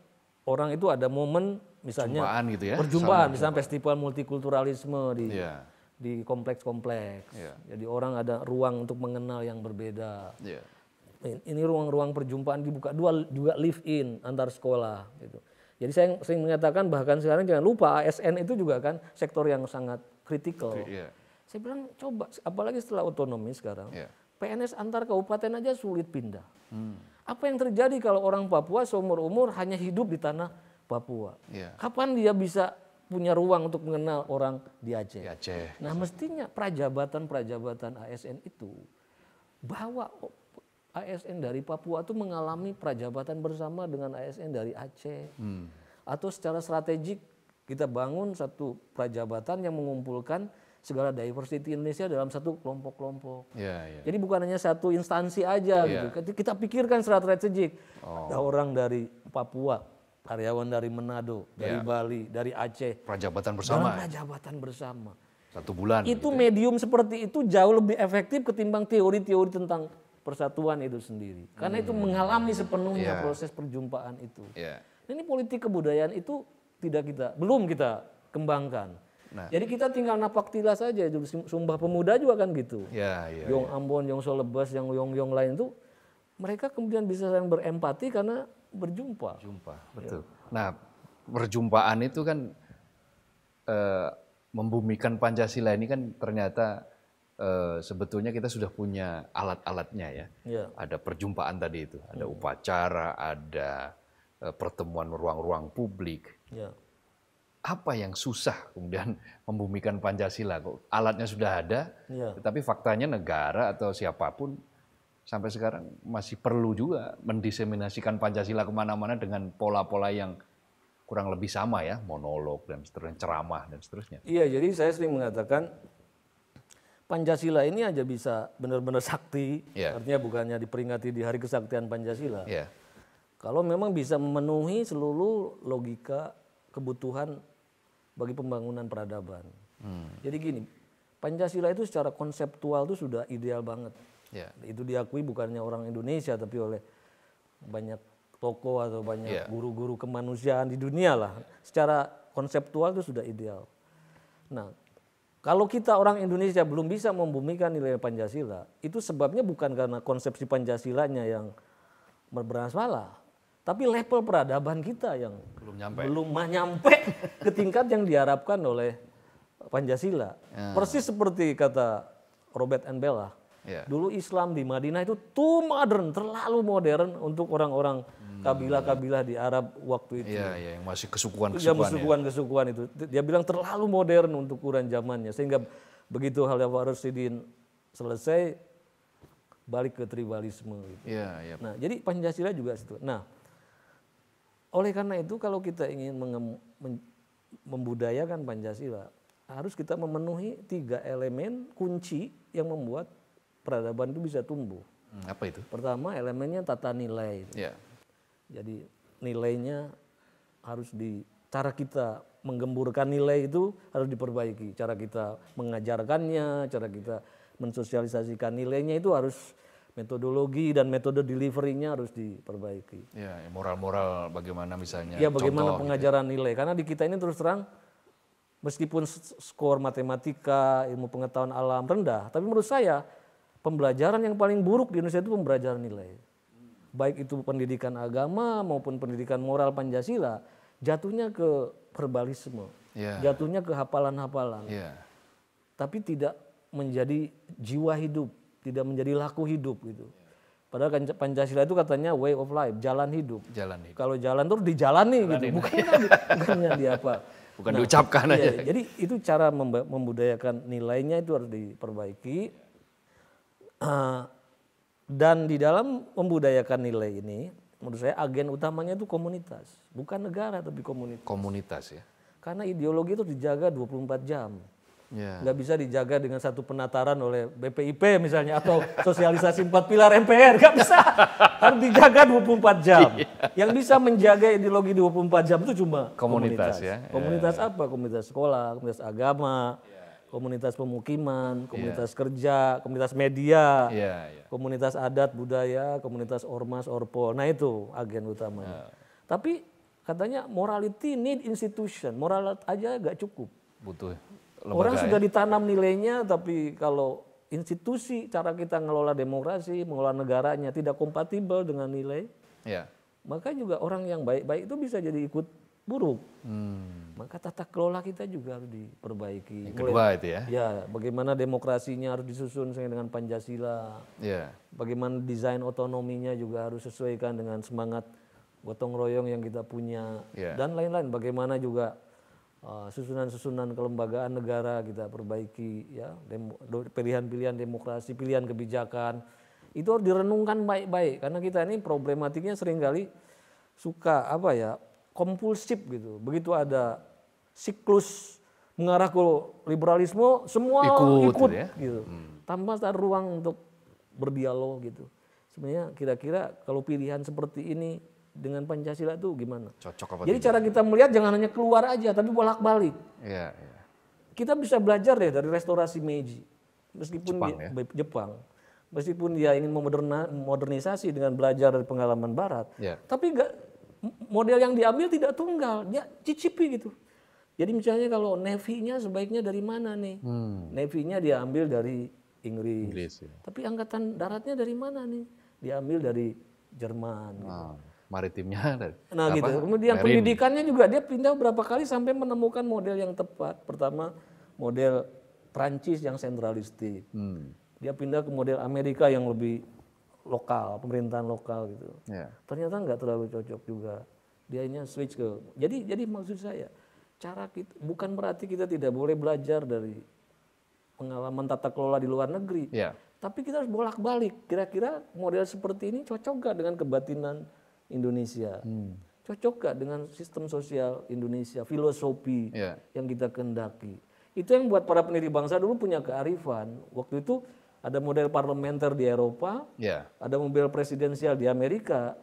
S1: orang itu ada momen misalnya perjumpaan gitu ya. Perjumpaan misalnya jumpaan. festival multikulturalisme di ya. di kompleks-kompleks. Ya. Jadi orang ada ruang untuk mengenal yang berbeda. Ya. Ini ruang-ruang perjumpaan dibuka dua juga live in antar sekolah gitu. Jadi saya sering mengatakan bahkan sekarang jangan lupa ASN itu juga kan sektor yang sangat kritikal. Yeah saya bilang coba, apalagi setelah otonomi sekarang, yeah. PNS antar kabupaten aja sulit pindah. Hmm. Apa yang terjadi kalau orang Papua seumur umur hanya hidup di tanah Papua? Yeah. Kapan dia bisa punya ruang untuk mengenal orang di Aceh? Di Aceh. Nah mestinya prajabatan-prajabatan ASN itu bawa ASN dari Papua itu mengalami prajabatan bersama dengan ASN dari Aceh. Hmm. Atau secara strategik kita bangun satu prajabatan yang mengumpulkan segala diversity Indonesia dalam satu kelompok-kelompok. Yeah, yeah. Jadi bukan hanya satu instansi aja yeah. gitu. Kita pikirkan secara strategik. Oh. Ada orang dari Papua, karyawan dari Manado, dari yeah. Bali, dari Aceh. Prajabatan bersama. Dalam prajabatan bersama. Satu bulan. Itu gitu ya. medium seperti itu jauh lebih efektif ketimbang teori-teori tentang persatuan itu sendiri. Karena hmm. itu mengalami sepenuhnya yeah. proses perjumpaan itu. Yeah. Iya. ini politik kebudayaan itu tidak kita belum kita kembangkan. Nah. Jadi kita tinggal napak tilas saja. Sumbah pemuda juga kan gitu. Ya, ya, Yong ya. Ambon, Yong Solebes, yang Yong Yong lain itu mereka kemudian bisa saling berempati karena berjumpa. Jumpa, ya.
S2: betul. Ya. Nah, perjumpaan itu kan e, membumikan Pancasila ini kan ternyata e, sebetulnya kita sudah punya alat-alatnya ya. ya. Ada perjumpaan tadi itu, ada hmm. upacara, ada e, pertemuan ruang-ruang publik. Ya apa yang susah kemudian membumikan Pancasila kok alatnya sudah ada ya. tetapi faktanya negara atau siapapun sampai sekarang masih perlu juga mendiseminasikan Pancasila kemana-mana dengan pola-pola yang kurang lebih sama ya monolog dan seterusnya ceramah dan seterusnya iya
S1: jadi saya sering mengatakan Pancasila ini aja bisa benar-benar sakti ya. artinya bukannya diperingati di hari kesaktian Pancasila ya. kalau memang bisa memenuhi seluruh logika kebutuhan bagi pembangunan peradaban. Hmm. Jadi gini, Pancasila itu secara konseptual itu sudah ideal banget. Yeah. Itu diakui bukannya orang Indonesia tapi oleh banyak toko atau banyak ya. guru-guru yeah. kemanusiaan di dunia lah. Secara konseptual itu sudah ideal. Nah, kalau kita orang Indonesia belum bisa membumikan nilai Pancasila, itu sebabnya bukan karena konsepsi Pancasilanya yang bermasalah, tapi level peradaban kita yang belum nyampe, belum nyampe ke tingkat yang diharapkan oleh Pancasila. Ya. Persis seperti kata Robert N. Bella. Ya. Dulu Islam di Madinah itu too modern, terlalu modern untuk orang-orang hmm. kabilah-kabilah di Arab waktu itu. Iya, ya, yang masih kesukuan-kesukuan. Ya, kesukuan-kesukuan ya. itu. Dia bilang terlalu modern untuk ukuran zamannya. Sehingga begitu hal yang Sidin selesai, balik ke tribalisme. Gitu. Ya, ya. Nah, jadi Pancasila juga situ. Nah, oleh karena itu kalau kita ingin membudayakan Pancasila, harus kita memenuhi tiga elemen kunci yang membuat peradaban itu bisa tumbuh. Hmm, apa itu? Pertama elemennya tata nilai. Yeah. Jadi nilainya harus di cara kita menggemburkan nilai itu harus diperbaiki. Cara kita mengajarkannya, cara kita mensosialisasikan nilainya itu harus metodologi dan metode deliverynya harus diperbaiki.
S2: Iya, ya, moral-moral bagaimana misalnya. Ya, bagaimana contoh, gitu ya.
S1: pengajaran gitu. nilai. Karena di kita ini terus terang, meskipun skor matematika, ilmu pengetahuan alam rendah, tapi menurut saya pembelajaran yang paling buruk di Indonesia itu pembelajaran nilai. Baik itu pendidikan agama maupun pendidikan moral Pancasila, jatuhnya ke verbalisme, ya. jatuhnya ke hafalan-hafalan. Ya. Tapi tidak menjadi jiwa hidup tidak menjadi laku hidup gitu. Padahal kan Pancasila itu katanya way of life, jalan hidup. Jalan hidup. Kalau jalan terus dijalani jalan gitu, bukan bukannya di apa. Bukan nah, diucapkan iya, aja. Jadi itu cara membudayakan nilainya itu harus diperbaiki. Ah, dan di dalam membudayakan nilai ini, menurut saya agen utamanya itu komunitas, bukan negara tapi komunitas. Komunitas ya. Karena ideologi itu dijaga 24 jam yeah. nggak bisa dijaga dengan satu penataran oleh BPIP misalnya atau sosialisasi empat pilar MPR nggak bisa harus dijaga 24 jam iya. yang bisa menjaga ideologi 24 jam itu cuma komunitas komunitas, ya? komunitas yeah. Ya. apa komunitas sekolah komunitas agama ya. komunitas pemukiman, ya. komunitas yeah. kerja, komunitas media, yeah, yeah. komunitas adat budaya, komunitas ormas orpol. Nah itu agen utamanya. Yeah. Tapi katanya morality need institution, moral aja nggak cukup. Butuh lembaga. Orang ya. sudah ditanam nilainya, tapi kalau institusi cara kita ngelola demokrasi, mengelola negaranya tidak kompatibel dengan nilai, ya. maka juga orang yang baik-baik itu bisa jadi ikut buruk. Hmm. Maka tata kelola kita juga harus diperbaiki. Yang kedua Mulai, itu ya. Ya, bagaimana demokrasinya harus disusun sesuai dengan Pancasila. ya. Bagaimana desain otonominya juga harus sesuaikan dengan semangat gotong royong yang kita punya ya. dan lain-lain. Bagaimana juga Eh, susunan-susunan kelembagaan negara kita perbaiki ya pilihan-pilihan demo, demokrasi pilihan kebijakan itu harus direnungkan baik-baik karena kita ini problematiknya seringkali suka apa ya kompulsif gitu begitu ada siklus mengarah ke liberalisme semua ikut, gitu ikut ya? gitu hmm. tanpa ada ruang untuk berdialog gitu sebenarnya kira-kira kalau pilihan seperti ini dengan Pancasila itu gimana? Cocok apa Jadi tidak? cara kita melihat jangan hanya keluar aja, tapi bolak-balik. Iya, iya. Kita bisa belajar deh dari restorasi Meiji. Meskipun Jepang, dia, ya? Jepang. Meskipun dia ingin memoderna, modernisasi dengan belajar dari pengalaman barat, ya. tapi enggak model yang diambil tidak tunggal, dia ya, cicipi gitu. Jadi misalnya kalau navy-nya sebaiknya dari mana nih? Hmm. Navy-nya diambil dari Inggris. Inggris ya. Tapi angkatan daratnya dari mana nih? Diambil dari Jerman. Gitu. Ah maritimnya. Dari, nah gitu. Kemudian Marine. pendidikannya juga dia pindah berapa kali sampai menemukan model yang tepat. Pertama model Prancis yang sentralistik. Hmm. Dia pindah ke model Amerika yang lebih lokal, pemerintahan lokal gitu. Yeah. Ternyata nggak terlalu cocok juga. dia ini switch ke. Jadi jadi maksud saya cara kita bukan berarti kita tidak boleh belajar dari pengalaman tata kelola di luar negeri. Yeah. Tapi kita harus bolak-balik. Kira-kira model seperti ini cocok gak dengan kebatinan Indonesia. Hmm. Cocok gak dengan sistem sosial Indonesia, filosofi yeah. yang kita kendaki. Itu yang buat para pendiri bangsa dulu punya kearifan. Waktu itu ada model parlementer di Eropa, yeah. ada model presidensial di Amerika.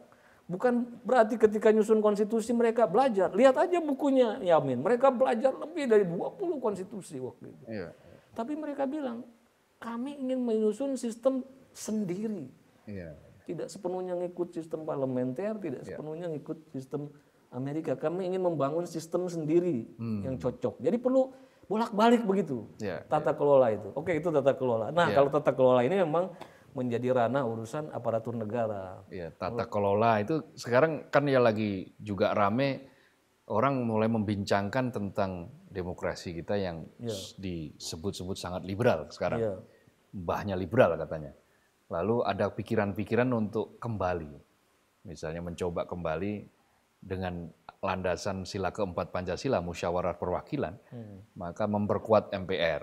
S1: Bukan berarti ketika nyusun konstitusi mereka belajar. Lihat aja bukunya Yamin. Mereka belajar lebih dari 20 konstitusi waktu itu. Yeah. Tapi mereka bilang, kami ingin menyusun sistem sendiri. Yeah tidak sepenuhnya ngikut sistem parlementer, tidak ya. sepenuhnya ngikut sistem Amerika. Kami ingin membangun sistem sendiri hmm. yang cocok. Jadi perlu bolak-balik begitu yeah, ya. tata yeah. kelola itu. Oke, itu tata kelola. Nah, yeah. kalau tata kelola ini memang menjadi ranah urusan aparatur negara. Yeah, tata kelola itu
S2: sekarang kan ya lagi juga rame orang mulai membincangkan tentang demokrasi kita yang ya. disebut-sebut sangat liberal sekarang. Mbahnya liberal katanya lalu ada pikiran-pikiran untuk kembali. Misalnya mencoba kembali dengan landasan sila keempat Pancasila, musyawarah perwakilan, hmm. maka memperkuat MPR.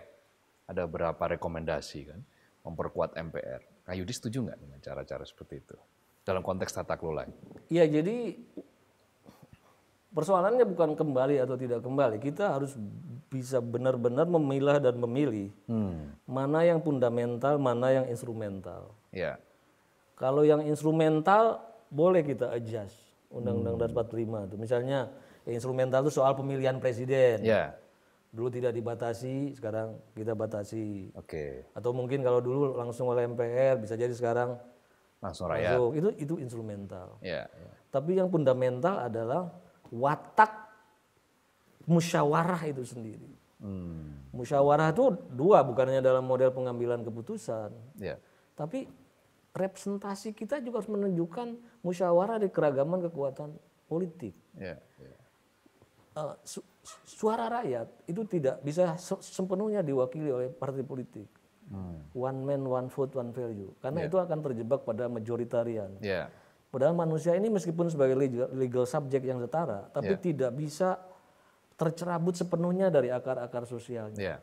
S2: Ada beberapa rekomendasi kan, memperkuat MPR. Kak Yudi setuju nggak dengan cara-cara seperti itu? Dalam konteks tata kelola.
S1: Iya, jadi persoalannya bukan kembali atau tidak kembali. Kita harus bisa benar-benar memilah dan memilih hmm. mana yang fundamental, mana yang instrumental. Ya, Kalau yang instrumental boleh kita adjust Undang-Undang hmm. Dasar 45 itu. Misalnya instrumental itu soal pemilihan presiden. Ya. Dulu tidak dibatasi, sekarang kita batasi. Oke. Okay. Atau mungkin kalau dulu langsung oleh MPR bisa jadi sekarang langsung rakyat. Langsung. Itu itu instrumental. Ya. Tapi yang fundamental adalah watak musyawarah itu sendiri. Hmm. Musyawarah itu dua, bukannya dalam model pengambilan keputusan. Ya. Tapi representasi kita juga harus menunjukkan musyawarah di keragaman kekuatan politik.
S3: Yeah, yeah.
S1: Uh, su suara rakyat itu tidak bisa se sepenuhnya diwakili oleh partai politik. Hmm. One man, one vote, one value. Karena yeah. itu akan terjebak pada majoritarian. Yeah. Padahal manusia ini meskipun sebagai legal subject yang setara, tapi yeah. tidak bisa tercerabut sepenuhnya dari akar-akar sosialnya. Yeah.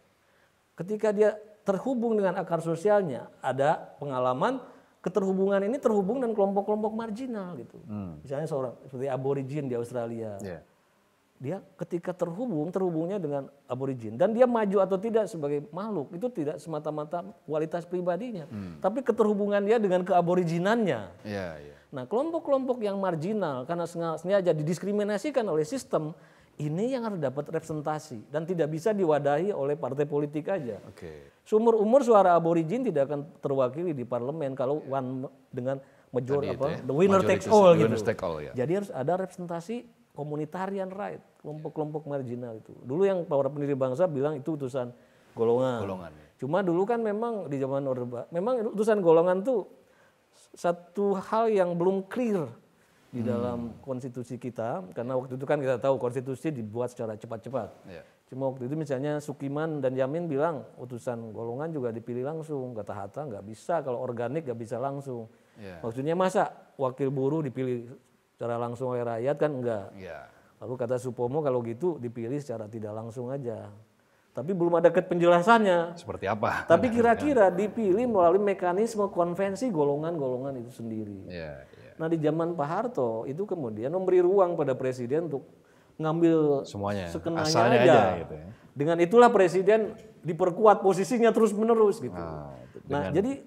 S1: Ketika dia terhubung dengan akar sosialnya, ada pengalaman, keterhubungan ini terhubung dengan kelompok-kelompok marginal gitu. Hmm. Misalnya seorang seperti aborigin di Australia. Yeah. Dia ketika terhubung, terhubungnya dengan aborigin dan dia maju atau tidak sebagai makhluk itu tidak semata-mata kualitas pribadinya, hmm. tapi keterhubungan dia dengan keaboriginannya. Yeah, yeah. Nah, kelompok-kelompok yang marginal karena sengaja didiskriminasikan oleh sistem ini yang harus dapat representasi dan tidak bisa diwadahi oleh partai politik aja. Okay. Sumur umur suara aborigin tidak akan terwakili di parlemen kalau one dengan major apa ya, the winner takes all gitu. Take all, ya. Jadi harus ada representasi komunitarian right, kelompok-kelompok marginal itu. Dulu yang para pendiri bangsa bilang itu utusan golongan. golongan ya. Cuma dulu kan memang di zaman Orde Baru, memang utusan golongan tuh satu hal yang belum clear di dalam hmm. konstitusi kita karena waktu itu kan kita tahu konstitusi dibuat secara cepat-cepat. Yeah. Cuma waktu itu misalnya Sukiman dan Yamin bilang utusan golongan juga dipilih langsung kata Hatta nggak bisa kalau organik nggak bisa langsung. Yeah. Maksudnya masa wakil buruh dipilih secara langsung oleh rakyat kan enggak. Yeah. Lalu kata Supomo kalau gitu dipilih secara tidak langsung aja. Tapi belum ada penjelasannya. Seperti apa? Tapi kira-kira iya. dipilih melalui mekanisme konvensi golongan-golongan itu sendiri. Yeah. Iya. Nah di zaman Pak Harto itu kemudian memberi ruang pada presiden untuk ngambil semuanya sekenanya aja. aja gitu ya. Dengan itulah presiden diperkuat posisinya terus menerus gitu. Ah, nah, nah jadi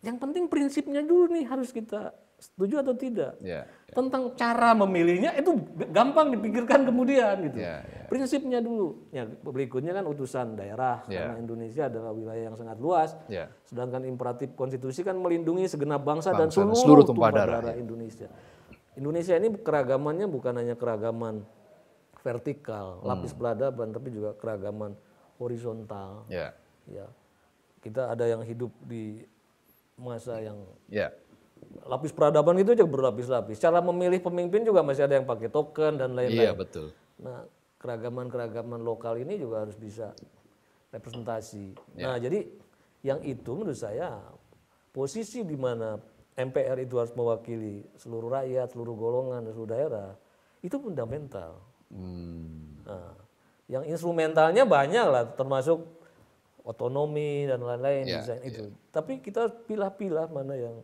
S1: yang penting prinsipnya dulu nih harus kita Setuju atau tidak? Yeah, yeah. Tentang cara memilihnya itu gampang dipikirkan kemudian gitu. Yeah, yeah. Prinsipnya dulu. Ya berikutnya kan utusan daerah yeah. karena Indonesia adalah wilayah yang sangat luas. Yeah. Sedangkan imperatif konstitusi kan melindungi segenap bangsa, bangsa dan seluruh, tumpah, darah, darah ya. Indonesia. Indonesia ini keragamannya bukan hanya keragaman vertikal, hmm. lapis peradaban, tapi juga keragaman horizontal. Yeah. Ya. Kita ada yang hidup di masa yang yeah lapis peradaban itu aja berlapis-lapis. Cara memilih pemimpin juga masih ada yang pakai token dan lain-lain. Iya betul. Nah keragaman-keragaman lokal ini juga harus bisa representasi. Ya. Nah jadi yang itu menurut saya posisi di mana MPR itu harus mewakili seluruh rakyat, seluruh golongan, seluruh daerah itu fundamental.
S3: Hmm.
S1: Nah, yang instrumentalnya banyak lah, termasuk otonomi dan lain-lain ya, desain itu. Ya. Tapi kita pilih-pilih mana yang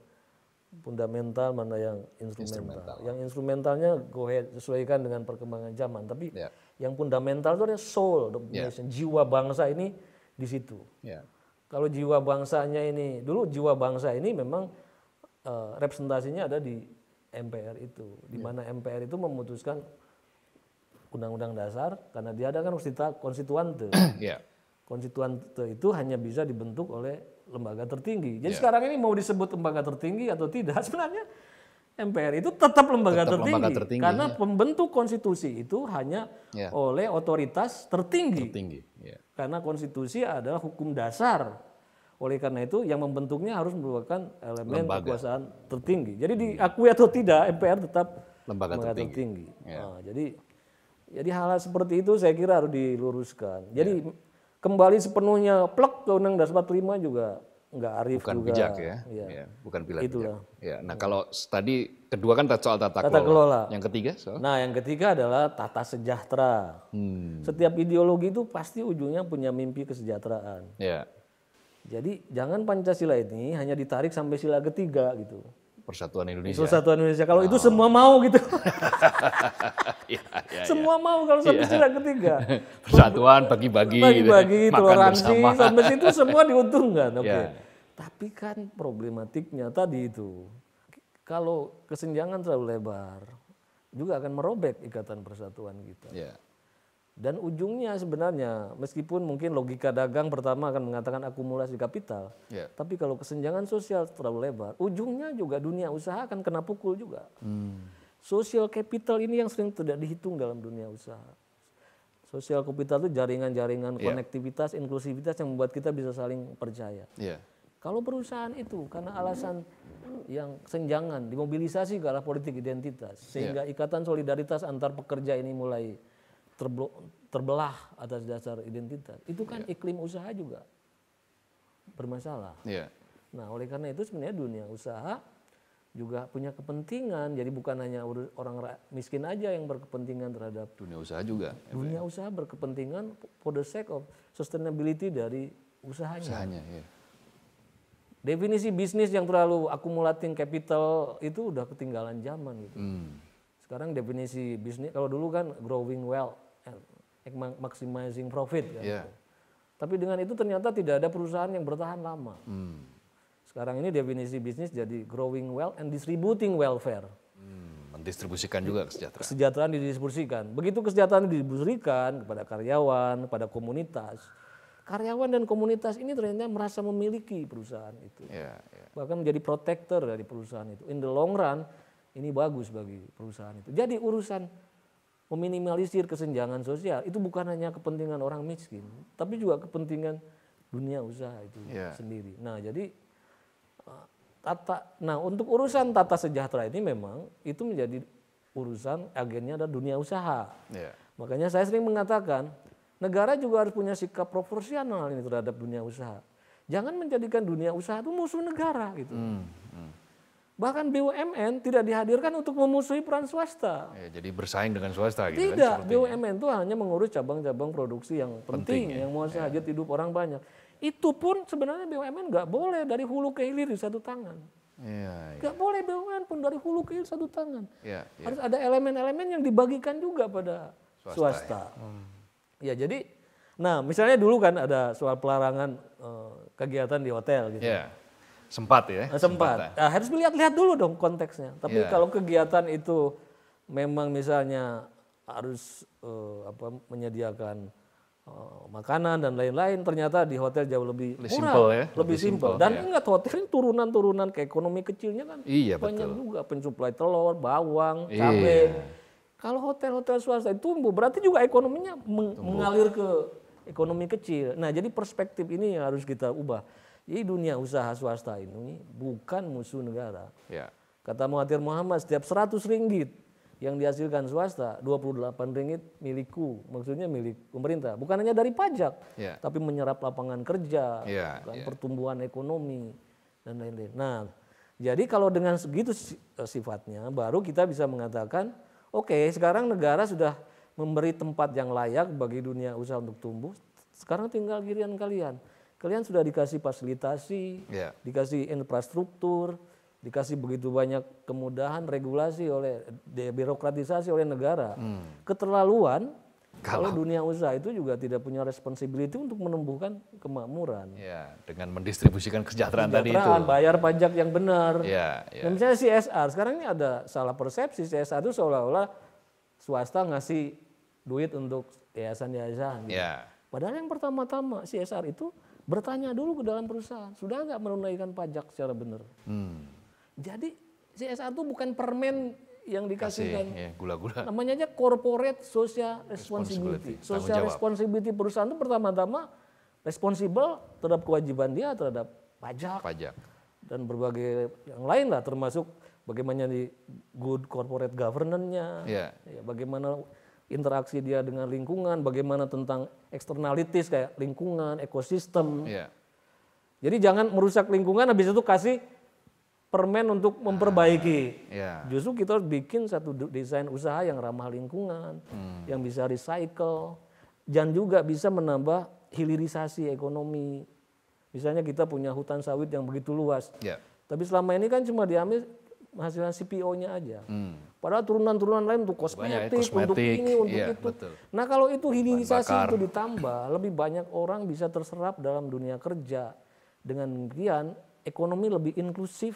S1: fundamental mana yang instrumental. instrumental. Yang instrumentalnya go ahead sesuaikan dengan perkembangan zaman, tapi yeah. yang fundamental itu adalah soul of ya. jiwa bangsa ini di situ. Yeah. Kalau jiwa bangsanya ini, dulu jiwa bangsa ini memang uh, representasinya ada di MPR itu, di yeah. mana MPR itu memutuskan undang-undang dasar karena dia ada kan konstituante. yeah. Konstituante itu hanya bisa dibentuk oleh lembaga tertinggi. Jadi yeah. sekarang ini mau disebut lembaga tertinggi atau tidak sebenarnya MPR itu tetap lembaga, tetap tertinggi, lembaga tertinggi karena ya. pembentuk konstitusi itu hanya yeah. oleh otoritas tertinggi. tertinggi yeah. Karena konstitusi adalah hukum dasar. Oleh karena itu yang membentuknya harus merupakan elemen lembaga. kekuasaan tertinggi. Jadi hmm. diakui atau tidak MPR tetap lembaga, lembaga tertinggi. tertinggi. Yeah. Ya. Nah, jadi jadi hal, hal seperti itu saya kira harus diluruskan. Jadi yeah kembali sepenuhnya plek ke undang Dasar 45 juga nggak arif bukan juga. bijak ya, ya.
S2: ya bukan pilihan itu Ya, nah kalau tadi kedua kan soal tata, tata kelola. kelola.
S1: Yang ketiga soal? Nah yang ketiga adalah tata sejahtera. Hmm. Setiap ideologi itu pasti ujungnya punya mimpi kesejahteraan. Ya. Jadi jangan Pancasila ini hanya ditarik sampai sila ketiga gitu. Persatuan Indonesia. Persatuan Indonesia. Kalau oh. itu semua mau gitu.
S2: Ya, ya, ya, semua ya. mau kalau sampai ya. ketiga. Persatuan bagi-bagi. Gitu. Bagi-bagi, toleransi, sampai situ semua diuntungkan.
S1: Oke. Okay. Ya. Tapi kan problematiknya tadi itu. Kalau kesenjangan terlalu lebar, juga akan merobek ikatan persatuan kita. Ya. Dan ujungnya sebenarnya, meskipun mungkin logika dagang pertama akan mengatakan akumulasi kapital, yeah. tapi kalau kesenjangan sosial terlalu lebar, ujungnya juga dunia usaha akan kena pukul juga. Hmm. Sosial capital ini yang sering tidak dihitung dalam dunia usaha. Sosial kapital itu jaringan-jaringan yeah. konektivitas, inklusivitas yang membuat kita bisa saling percaya. Yeah. Kalau perusahaan itu karena alasan yang senjangan dimobilisasi ke arah politik identitas, ya. sehingga yeah. ikatan solidaritas antar pekerja ini mulai terbelah atas dasar identitas. Itu kan yeah. iklim usaha juga bermasalah. Yeah. Nah, oleh karena itu sebenarnya dunia usaha juga punya kepentingan. Jadi bukan hanya orang miskin aja yang berkepentingan terhadap dunia usaha juga. Dunia ya. usaha berkepentingan for the sake of sustainability dari usahanya. Usahanya, ya. Definisi bisnis yang terlalu akumulating capital itu udah ketinggalan zaman gitu. Hmm. Sekarang definisi bisnis kalau dulu kan growing wealth maximizing profit kan. Yeah. Tapi dengan itu ternyata tidak ada perusahaan yang bertahan lama. Hmm. Sekarang ini definisi bisnis jadi growing wealth and distributing welfare.
S2: Hmm, mendistribusikan
S1: juga kesejahteraan. Kesejahteraan didistribusikan. Begitu kesejahteraan didistribusikan kepada karyawan, kepada komunitas, karyawan dan komunitas ini ternyata merasa memiliki perusahaan itu. Yeah, yeah. Bahkan menjadi protector dari perusahaan itu. In the long run, ini bagus bagi perusahaan itu. Jadi urusan meminimalisir kesenjangan sosial itu bukan hanya kepentingan orang miskin, tapi juga kepentingan dunia usaha itu yeah. sendiri. Nah, jadi eh, tata nah untuk urusan tata sejahtera ini memang itu menjadi urusan agennya ada dunia usaha. Yeah. Makanya saya sering mengatakan negara juga harus punya sikap proporsional ini terhadap dunia usaha. Jangan menjadikan dunia usaha itu musuh negara gitu. Mm. Bahkan BUMN tidak dihadirkan untuk memusuhi peran swasta.
S2: Ya, jadi bersaing dengan swasta gitu kan, Tidak, kan,
S1: BUMN itu hanya mengurus cabang-cabang produksi yang penting, penting ya? yang menguasai ya. hajat hidup orang banyak. Itu pun sebenarnya BUMN nggak boleh dari hulu ke hilir di satu tangan. Ya, ya. boleh BUMN pun dari hulu ke hilir satu tangan. Ya, ya. Harus ada elemen-elemen yang dibagikan juga pada swasta. swasta. Ya. Hmm. ya jadi, nah misalnya dulu kan ada soal pelarangan eh, kegiatan di hotel gitu. Ya.
S2: Sempat ya? Eh, sempat. sempat ya? Nah,
S1: harus melihat lihat dulu dong konteksnya. Tapi yeah. kalau kegiatan itu memang misalnya harus uh, apa menyediakan uh, makanan dan lain-lain ternyata di hotel jauh lebih murah, simple ya? lebih, lebih simple. Dan yeah. ingat hotel ini turunan-turunan ke ekonomi kecilnya kan iya, banyak betul. juga pensuplai telur, bawang, yeah. cabai. Kalau hotel-hotel swasta itu tumbuh berarti juga ekonominya meng tumbuh. mengalir ke ekonomi kecil. Nah, jadi perspektif ini yang harus kita ubah. Jadi dunia usaha swasta ini bukan musuh negara. Ya. Kata Muhammad Muhammad setiap 100 ringgit yang dihasilkan swasta 28 ringgit milikku, maksudnya milik pemerintah. Bukan hanya dari pajak, ya. tapi menyerap lapangan kerja, ya, ya. pertumbuhan ekonomi dan lain-lain. Nah, jadi kalau dengan segitu eh, sifatnya baru kita bisa mengatakan, oke, okay, sekarang negara sudah memberi tempat yang layak bagi dunia usaha untuk tumbuh. Sekarang tinggal giliran kalian kalian sudah dikasih fasilitasi, yeah. dikasih infrastruktur, dikasih begitu banyak kemudahan regulasi oleh birokratisasi oleh negara. Hmm. Keterlaluan kalau, dunia usaha itu juga tidak punya responsibility untuk menumbuhkan kemakmuran. Ya,
S2: dengan mendistribusikan kesejahteraan, kesejahteraan tadi itu.
S1: bayar pajak yang benar. Ya, ya. Dan misalnya CSR, sekarang ini ada salah persepsi CSR itu seolah-olah swasta ngasih duit untuk yayasan-yayasan. Gitu. Ya. Padahal yang pertama-tama CSR itu bertanya dulu ke dalam perusahaan sudah nggak menunaikan pajak secara benar hmm. jadi CSR itu bukan permen yang dikasihkan ya, gula-gula namanya aja corporate social responsibility, social responsibility perusahaan itu pertama-tama responsibel terhadap kewajiban dia terhadap pajak, pajak dan berbagai yang lain lah termasuk bagaimana di good corporate governance-nya Yeah. ya iya, bagaimana interaksi dia dengan lingkungan, bagaimana tentang eksternalitis kayak lingkungan, ekosistem. Yeah. Jadi jangan merusak lingkungan habis itu kasih permen untuk memperbaiki. Yeah. Iya. Justru kita harus bikin satu desain usaha yang ramah lingkungan, hmm. yang bisa recycle, dan juga bisa menambah hilirisasi ekonomi. Misalnya kita punya hutan sawit yang begitu luas. Yeah. Tapi selama ini kan cuma diambil hasilnya CPO-nya aja. Hmm Padahal turunan-turunan lain untuk kosmetik, ya, kosmetik untuk ini, untuk iya, itu. Betul. Nah kalau itu hilirisasi itu ditambah, lebih banyak orang bisa terserap dalam dunia kerja. Dengan demikian, ekonomi lebih inklusif,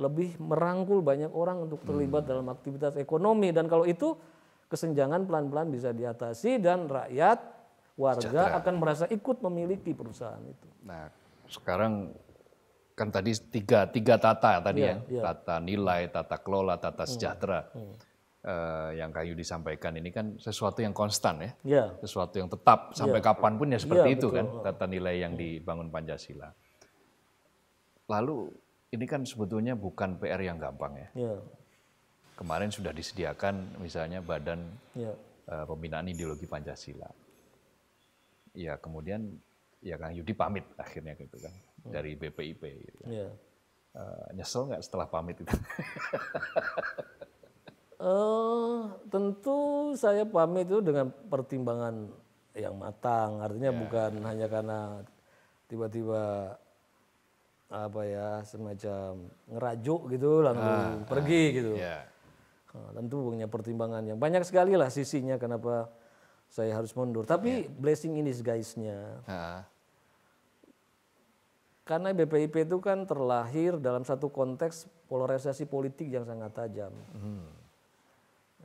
S1: lebih merangkul banyak orang untuk terlibat hmm. dalam aktivitas ekonomi. Dan kalau itu, kesenjangan pelan-pelan bisa diatasi dan rakyat, warga Sejahtera. akan merasa ikut memiliki perusahaan itu.
S2: Nah sekarang kan tadi tiga tiga tata tadi yeah, ya yeah. tata nilai tata kelola tata hmm, sejahtera Mm, mm. Uh, yang kayu disampaikan ini kan sesuatu yang konstan ya yeah. sesuatu yang tetap sampai yeah. kapanpun ya seperti yeah, itu kan tata nilai yang mm. dibangun Pancasila lalu ini kan sebetulnya bukan PR yang gampang ya yeah. kemarin sudah disediakan misalnya badan yeah. Iya. uh, pembinaan ideologi Pancasila ya kemudian ya kan Yudi pamit akhirnya gitu kan hmm. dari BPIP. Gitu kan. Iya. Yeah.
S1: Uh, nyesel nggak setelah pamit itu? uh, tentu saya pamit itu dengan pertimbangan yang matang. Artinya yeah. bukan hanya karena tiba-tiba apa ya semacam ngerajuk gitu langsung uh, pergi uh, gitu. Yeah. Iya. tentu punya pertimbangan yang banyak sekali lah sisinya kenapa saya harus mundur. Tapi yeah. blessing ini guysnya. Uh. Karena BPIP itu kan terlahir dalam satu konteks polarisasi politik yang sangat tajam. Hmm.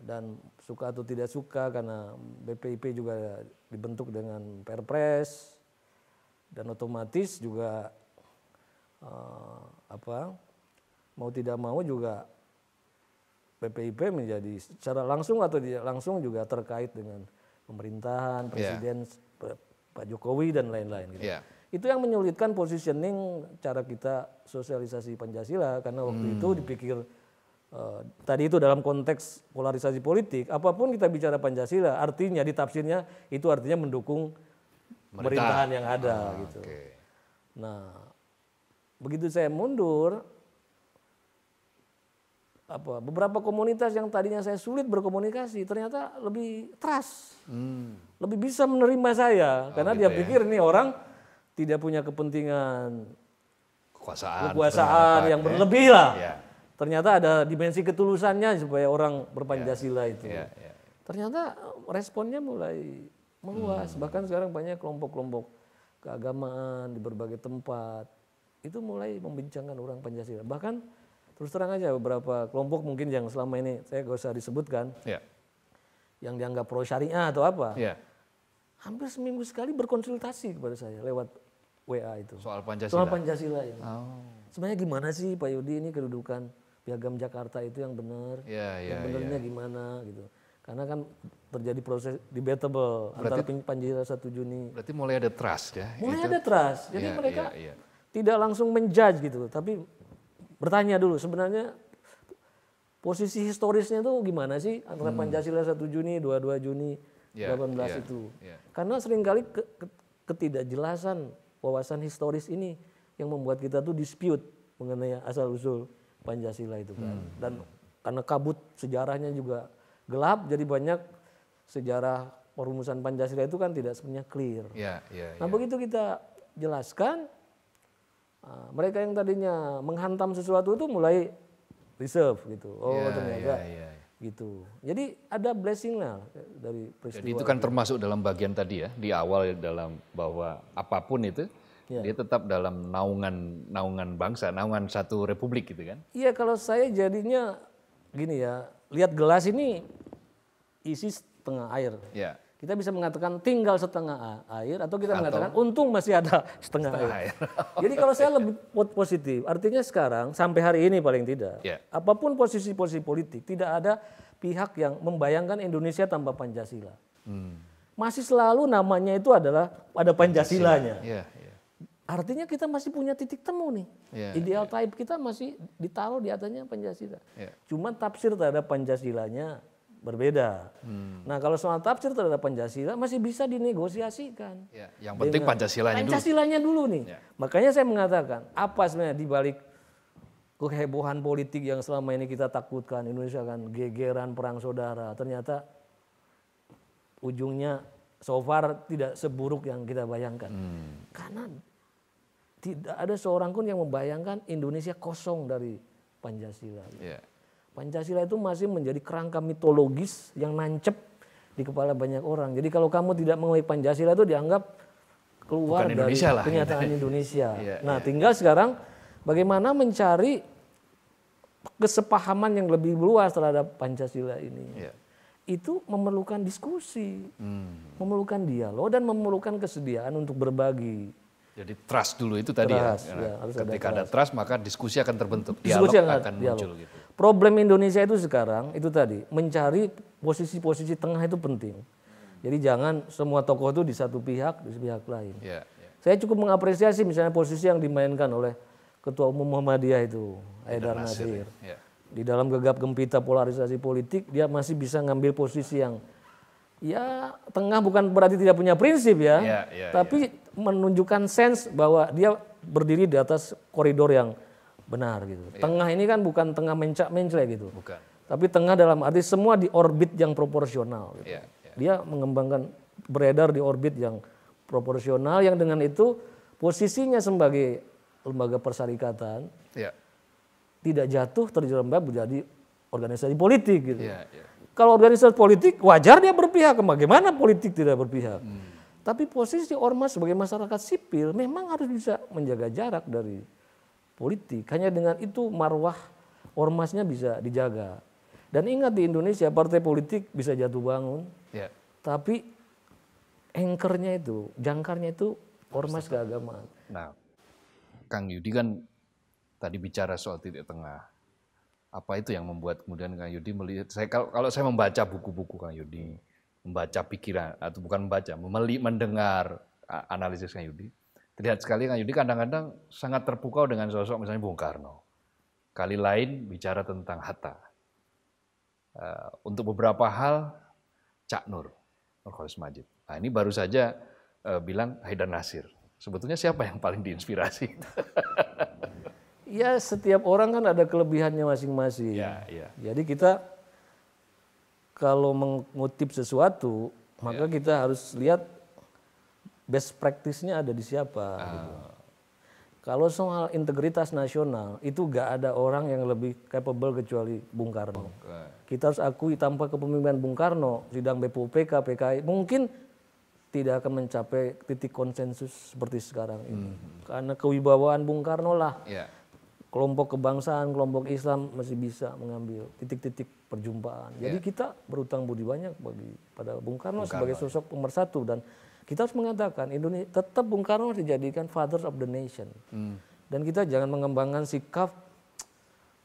S1: Dan suka atau tidak suka karena BPIP juga dibentuk dengan Perpres dan otomatis juga uh, apa mau tidak mau juga BPIP menjadi secara langsung atau tidak langsung juga terkait dengan pemerintahan, ya. presiden yeah. Pak Jokowi dan lain-lain gitu. Yeah. Itu yang menyulitkan positioning cara kita sosialisasi Pancasila karena waktu hmm. itu dipikir uh, tadi itu dalam konteks polarisasi politik, apapun kita bicara Pancasila, artinya ditafsirnya itu artinya mendukung pemerintahan yang ada ah, gitu. Okay. Nah, begitu saya mundur apa beberapa komunitas yang tadinya saya sulit berkomunikasi ternyata lebih trust, hmm. lebih bisa menerima saya oh, karena gitu dia ya. pikir ini orang tidak punya kepentingan kekuasaan, kekuasaan yang ya. berlebih lah. Ya. Ternyata ada dimensi ketulusannya supaya orang berpancasila ya. itu. Ya, ya. Ternyata responnya mulai meluas. Hmm. Bahkan sekarang banyak kelompok-kelompok keagamaan di berbagai tempat itu mulai membincangkan orang Pancasila. Bahkan Terus terang aja beberapa kelompok mungkin yang selama ini saya gak usah disebutkan, ya. yang dianggap pro syariah atau apa, ya. hampir seminggu sekali berkonsultasi kepada saya lewat WA itu. Soal Pancasila. Soal Pancasila ini. Oh. Sebenarnya gimana sih Pak Yudi ini kedudukan piagam Jakarta itu yang benar, ya, ya, yang iya, benarnya ya. gimana gitu. Karena kan terjadi proses debatable berarti, antara Pancasila 1 Juni. Berarti mulai ada trust ya. Mulai itu, ada trust. Jadi ya, mereka ya, ya. tidak langsung menjudge gitu, tapi bertanya dulu sebenarnya posisi historisnya itu gimana sih antara hmm. Pancasila 1 Juni, 22 Juni, yeah, 18 yeah, itu. Yeah. Karena seringkali ke, ke, ketidakjelasan wawasan historis ini yang membuat kita tuh dispute mengenai asal-usul Pancasila itu kan. Hmm. Dan karena kabut sejarahnya juga gelap jadi banyak sejarah perumusan Pancasila itu kan tidak sepenuhnya clear. Yeah, yeah, nah, yeah. begitu kita jelaskan Ah, mereka yang tadinya menghantam sesuatu itu mulai reserve gitu. Oh yeah, ternyata yeah, iya, yeah. gitu. Jadi ada blessing lah dari peristiwa. Jadi itu kan itu. termasuk
S2: dalam bagian tadi ya di awal dalam bahwa apapun itu yeah. dia tetap dalam naungan naungan bangsa, naungan
S1: satu republik gitu kan? Iya kalau saya jadinya gini ya lihat gelas ini isi setengah air. Yeah kita bisa mengatakan tinggal setengah air atau kita atau, mengatakan untung masih ada setengah, setengah air. air. Jadi kalau saya lebih positif, artinya sekarang sampai hari ini paling tidak, yeah. apapun posisi-posisi politik, tidak ada pihak yang membayangkan Indonesia tanpa Pancasila. Hmm. Masih selalu namanya itu adalah ada Pancasilanya. Pancasila. Yeah, yeah. Artinya kita masih punya titik temu nih. Yeah, Ideal yeah. type kita masih ditaruh di atasnya Pancasila. Yeah. Cuman tafsir terhadap Pancasilanya berbeda. Hmm. Nah kalau soal tafsir terhadap Pancasila masih bisa dinegosiasikan. Ya, yang penting Dengan Pancasilanya, Pancasilanya dulu. nih. Ya. Makanya saya mengatakan apa sebenarnya dibalik kehebohan politik yang selama ini kita takutkan Indonesia akan gegeran perang saudara ternyata ujungnya so far tidak seburuk yang kita bayangkan. Hmm. Karena tidak ada seorang pun yang membayangkan Indonesia kosong dari Pancasila. Ya. Pancasila itu masih menjadi kerangka mitologis yang nancep di kepala banyak orang. Jadi kalau kamu tidak mengenai Pancasila itu dianggap keluar dari lah. kenyataan Indonesia. ya, nah, ya. tinggal sekarang bagaimana mencari kesepahaman yang lebih luas terhadap Pancasila ini. Ya. Itu memerlukan diskusi, hmm. memerlukan dialog dan memerlukan kesediaan untuk berbagi. Jadi
S2: trust dulu itu tadi ya. trust, ya. ya harus Ketika ada trust. ada trust maka diskusi akan terbentuk, dialog akan, akan dialog. muncul gitu.
S1: Problem Indonesia itu sekarang itu tadi mencari posisi-posisi tengah itu penting. Jadi jangan semua tokoh itu di satu pihak di pihak lain. Yeah, yeah. Saya cukup mengapresiasi misalnya posisi yang dimainkan oleh Ketua Umum Muhammadiyah itu Haidar Nasir. Yeah. Ya. Di dalam gegap gempita polarisasi politik dia masih bisa ngambil posisi yang ya tengah bukan berarti tidak punya prinsip ya, yeah, yeah, ya. tapi yeah. menunjukkan sense bahwa dia berdiri di atas koridor yang benar gitu. Ya. Tengah ini kan bukan tengah mencak mencle gitu. Bukan. Tapi tengah dalam arti semua di orbit yang proporsional gitu. Ya, ya. Dia mengembangkan beredar di orbit yang proporsional yang dengan itu posisinya sebagai lembaga persyarikatan ya. tidak jatuh terjerembab menjadi organisasi politik gitu. Ya, ya. Kalau organisasi politik wajar dia berpihak, bagaimana politik tidak berpihak? Hmm. Tapi posisi ormas sebagai masyarakat sipil memang harus bisa menjaga jarak dari politik. Hanya dengan itu marwah ormasnya bisa dijaga. Dan ingat di Indonesia partai politik bisa jatuh bangun, yeah. tapi engkernya itu, jangkarnya itu ormas keagamaan.
S2: Nah, Kang Yudi kan tadi bicara soal titik tengah. Apa itu yang membuat kemudian Kang Yudi melihat? Saya kalau, kalau saya membaca buku-buku Kang Yudi, membaca pikiran atau bukan membaca, memeli, mendengar analisis Kang Yudi, Terlihat sekali kan Yudi kadang-kadang sangat terpukau dengan sosok misalnya Bung Karno. Kali lain bicara tentang Hatta. Eh, untuk beberapa hal, Cak Nur, Nurholis Majid. Nah ini baru saja eh, bilang Haidar Nasir. Sebetulnya siapa yang paling diinspirasi?
S1: ya setiap orang kan ada kelebihannya masing-masing. Ya, ya. Jadi kita kalau mengutip sesuatu, maka ya. kita harus lihat best practice-nya ada di siapa. Uh. Kalau soal integritas nasional, itu gak ada orang yang lebih capable kecuali Bung Karno. Okay. Kita harus akui tanpa kepemimpinan Bung Karno, sidang BPUPK, PKI, mungkin tidak akan mencapai titik konsensus seperti sekarang ini. Mm -hmm. Karena kewibawaan Bung Karno lah, yeah. kelompok kebangsaan, kelompok Islam masih bisa mengambil titik-titik perjumpaan. Jadi ya. kita berutang budi banyak bagi pada Bung Karno, Bung Karno sebagai ya. sosok pemersatu dan kita harus mengatakan Indonesia tetap Bung Karno harus dijadikan father of the nation. Hmm. Dan kita jangan mengembangkan sikap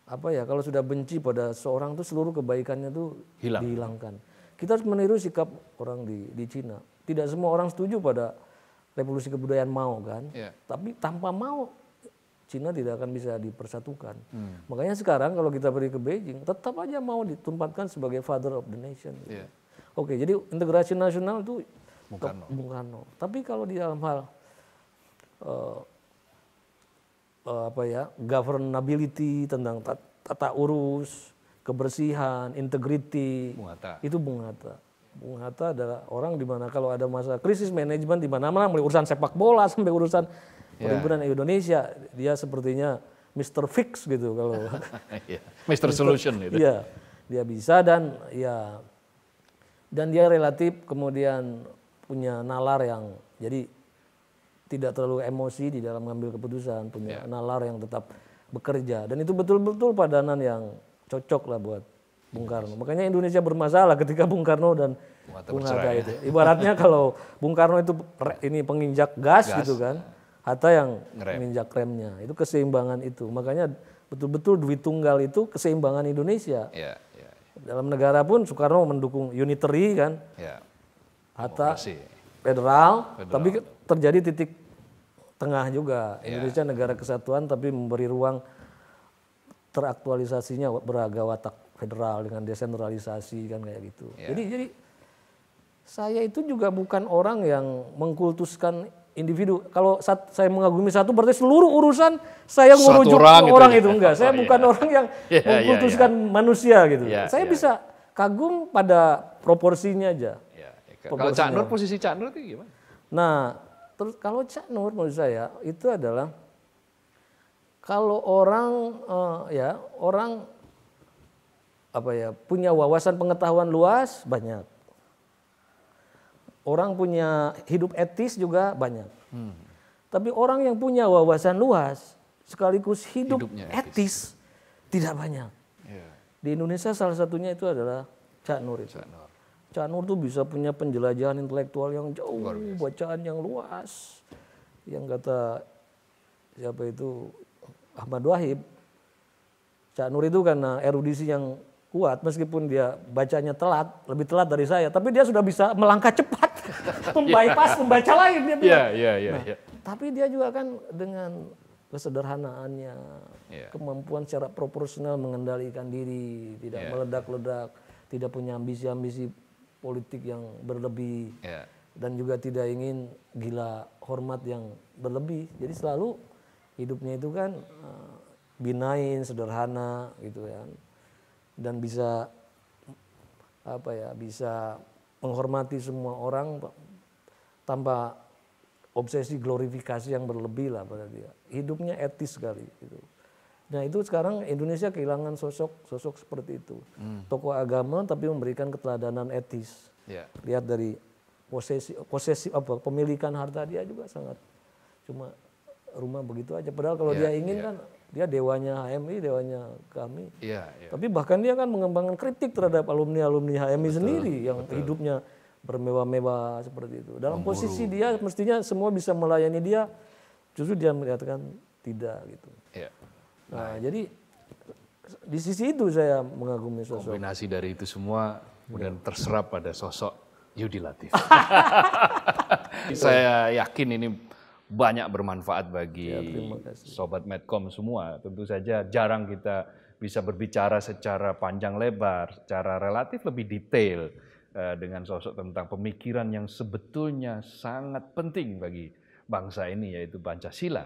S1: apa ya kalau sudah benci pada seorang itu seluruh kebaikannya itu Hilang. dihilangkan. Kita harus meniru sikap orang di di Cina. Tidak semua orang setuju pada revolusi kebudayaan Mao kan. Yeah. Tapi tanpa Mao Cina tidak akan bisa dipersatukan. Hmm. Makanya sekarang kalau kita pergi ke Beijing, tetap aja mau ditempatkan sebagai father of the nation. Yeah. Oke, jadi integrasi nasional itu Bung Karno. Bung Karno. Tapi kalau di dalam hal uh, uh, apa ya governability tentang tata, tata urus, kebersihan, integriti, Bung Hatta. itu Bung Hatta. Bung Hatta adalah orang di mana kalau ada masa krisis manajemen di mana-mana mulai urusan sepak bola sampai urusan ya. perhimpunan Indonesia dia sepertinya Mr. Fix gitu kalau iya. Mr. Solution gitu. Iya. Dia bisa dan ya dan dia relatif kemudian punya nalar yang jadi tidak terlalu emosi di dalam mengambil keputusan, punya yeah. nalar yang tetap bekerja dan itu betul-betul padanan yang cocok lah buat Bung Karno. Makanya Indonesia bermasalah ketika Bung Karno dan Bung Hatta itu. Ibaratnya kalau Bung Karno itu ini penginjak gas, gas. gitu kan, Hatta yang Ngerem. menginjak remnya. Itu keseimbangan itu. Makanya betul-betul duit tunggal itu keseimbangan Indonesia. Yeah, yeah. Ya. Dalam negara pun Soekarno mendukung unitary kan. Yeah. Hatta federal, federal, tapi terjadi titik tengah juga. Yeah. Indonesia negara kesatuan tapi memberi ruang teraktualisasinya beragam watak federal dengan desentralisasi kan kayak gitu. Yeah. Jadi jadi saya itu juga bukan orang yang mengkultuskan individu. Kalau saat saya mengagumi satu berarti seluruh urusan saya ngurujuk orang, gitu orang itu, ya? itu. enggak. Saya yeah. Oh, iya. bukan orang yang yeah, iya, iya. mengkultuskan yeah, yeah. manusia gitu. Yeah, saya yeah. bisa kagum pada proporsinya aja. Kalau Cak Nur posisi
S2: Cak Nur itu gimana?
S1: Nah, terus kalau Cak Nur menurut saya itu adalah kalau orang uh, ya orang apa ya punya wawasan pengetahuan luas banyak. Orang punya hidup etis juga banyak. Hmm. Tapi orang yang punya wawasan luas sekaligus hidup Hidupnya etis, tidak banyak. Yeah. Di Indonesia salah satunya itu adalah Cak Nur Cak Nur. Cak Nur tuh bisa punya penjelajahan intelektual yang jauh, bacaan yang luas. Yang kata siapa itu Ahmad Wahib. Cak itu karena erudisi yang kuat meskipun dia bacanya telat, lebih telat dari saya, tapi dia sudah bisa melangkah cepat, membypass pembaca iya. lain dia bilang. Yeah, yeah, yeah, nah, yeah. Tapi dia juga kan dengan kesederhanaannya, yeah. kemampuan secara proporsional mengendalikan diri, tidak yeah. meledak-ledak, tidak punya ambisi-ambisi politik yang berlebih yeah. dan juga tidak ingin gila hormat yang berlebih. Jadi selalu hidupnya itu kan eh, binain, sederhana gitu ya Dan bisa apa ya, bisa menghormati semua orang tanpa obsesi glorifikasi yang berlebih lah pada ya. dia. Hidupnya etis sekali gitu. Nah itu sekarang Indonesia kehilangan sosok-sosok seperti itu. Hmm. Tokoh agama tapi memberikan keteladanan etis. Yeah. Lihat dari posesi, posesi apa pemilikan harta dia juga sangat cuma rumah begitu aja. Padahal kalau yeah, dia ingin yeah. kan dia dewanya HMI, dewanya kami. Yeah, yeah. Tapi bahkan dia kan mengembangkan kritik terhadap alumni-alumni HMI betul, sendiri yang betul. hidupnya bermewah-mewah seperti itu. Dalam Memburu. posisi dia mestinya semua bisa melayani dia, justru dia mengatakan tidak gitu. Yeah. Nah, jadi di sisi itu saya mengagumi sosok.
S2: Kombinasi dari itu semua kemudian iya. terserap pada sosok Yudi Latif. saya yakin ini banyak bermanfaat bagi ya, sobat Medcom semua. Tentu saja jarang kita bisa berbicara secara panjang lebar, secara relatif lebih detail eh, dengan sosok tentang pemikiran yang sebetulnya sangat penting bagi bangsa ini yaitu Pancasila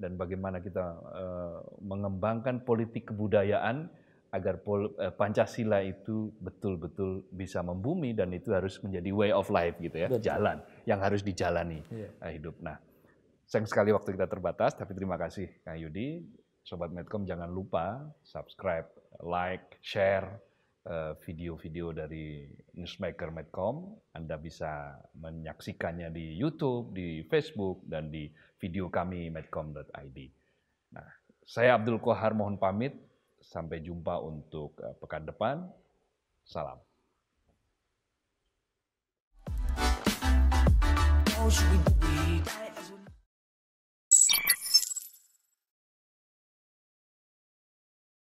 S2: dan bagaimana kita eh, mengembangkan politik kebudayaan agar eh, Pancasila itu betul-betul bisa membumi dan itu harus menjadi way of life gitu ya, Betul. jalan yang harus dijalani yeah. Iya. hidup. Nah, sayang sekali waktu kita terbatas, tapi terima kasih Kang Yudi, Sobat Medcom jangan lupa subscribe, like, share, Eh, video-video dari Newsmaker Medcom. Anda bisa menyaksikannya di YouTube, di Facebook, dan di video kami medcom.id. Nah, saya Abdul Kohar mohon pamit. Sampai jumpa untuk eh, pekan depan. Salam.
S4: should we it?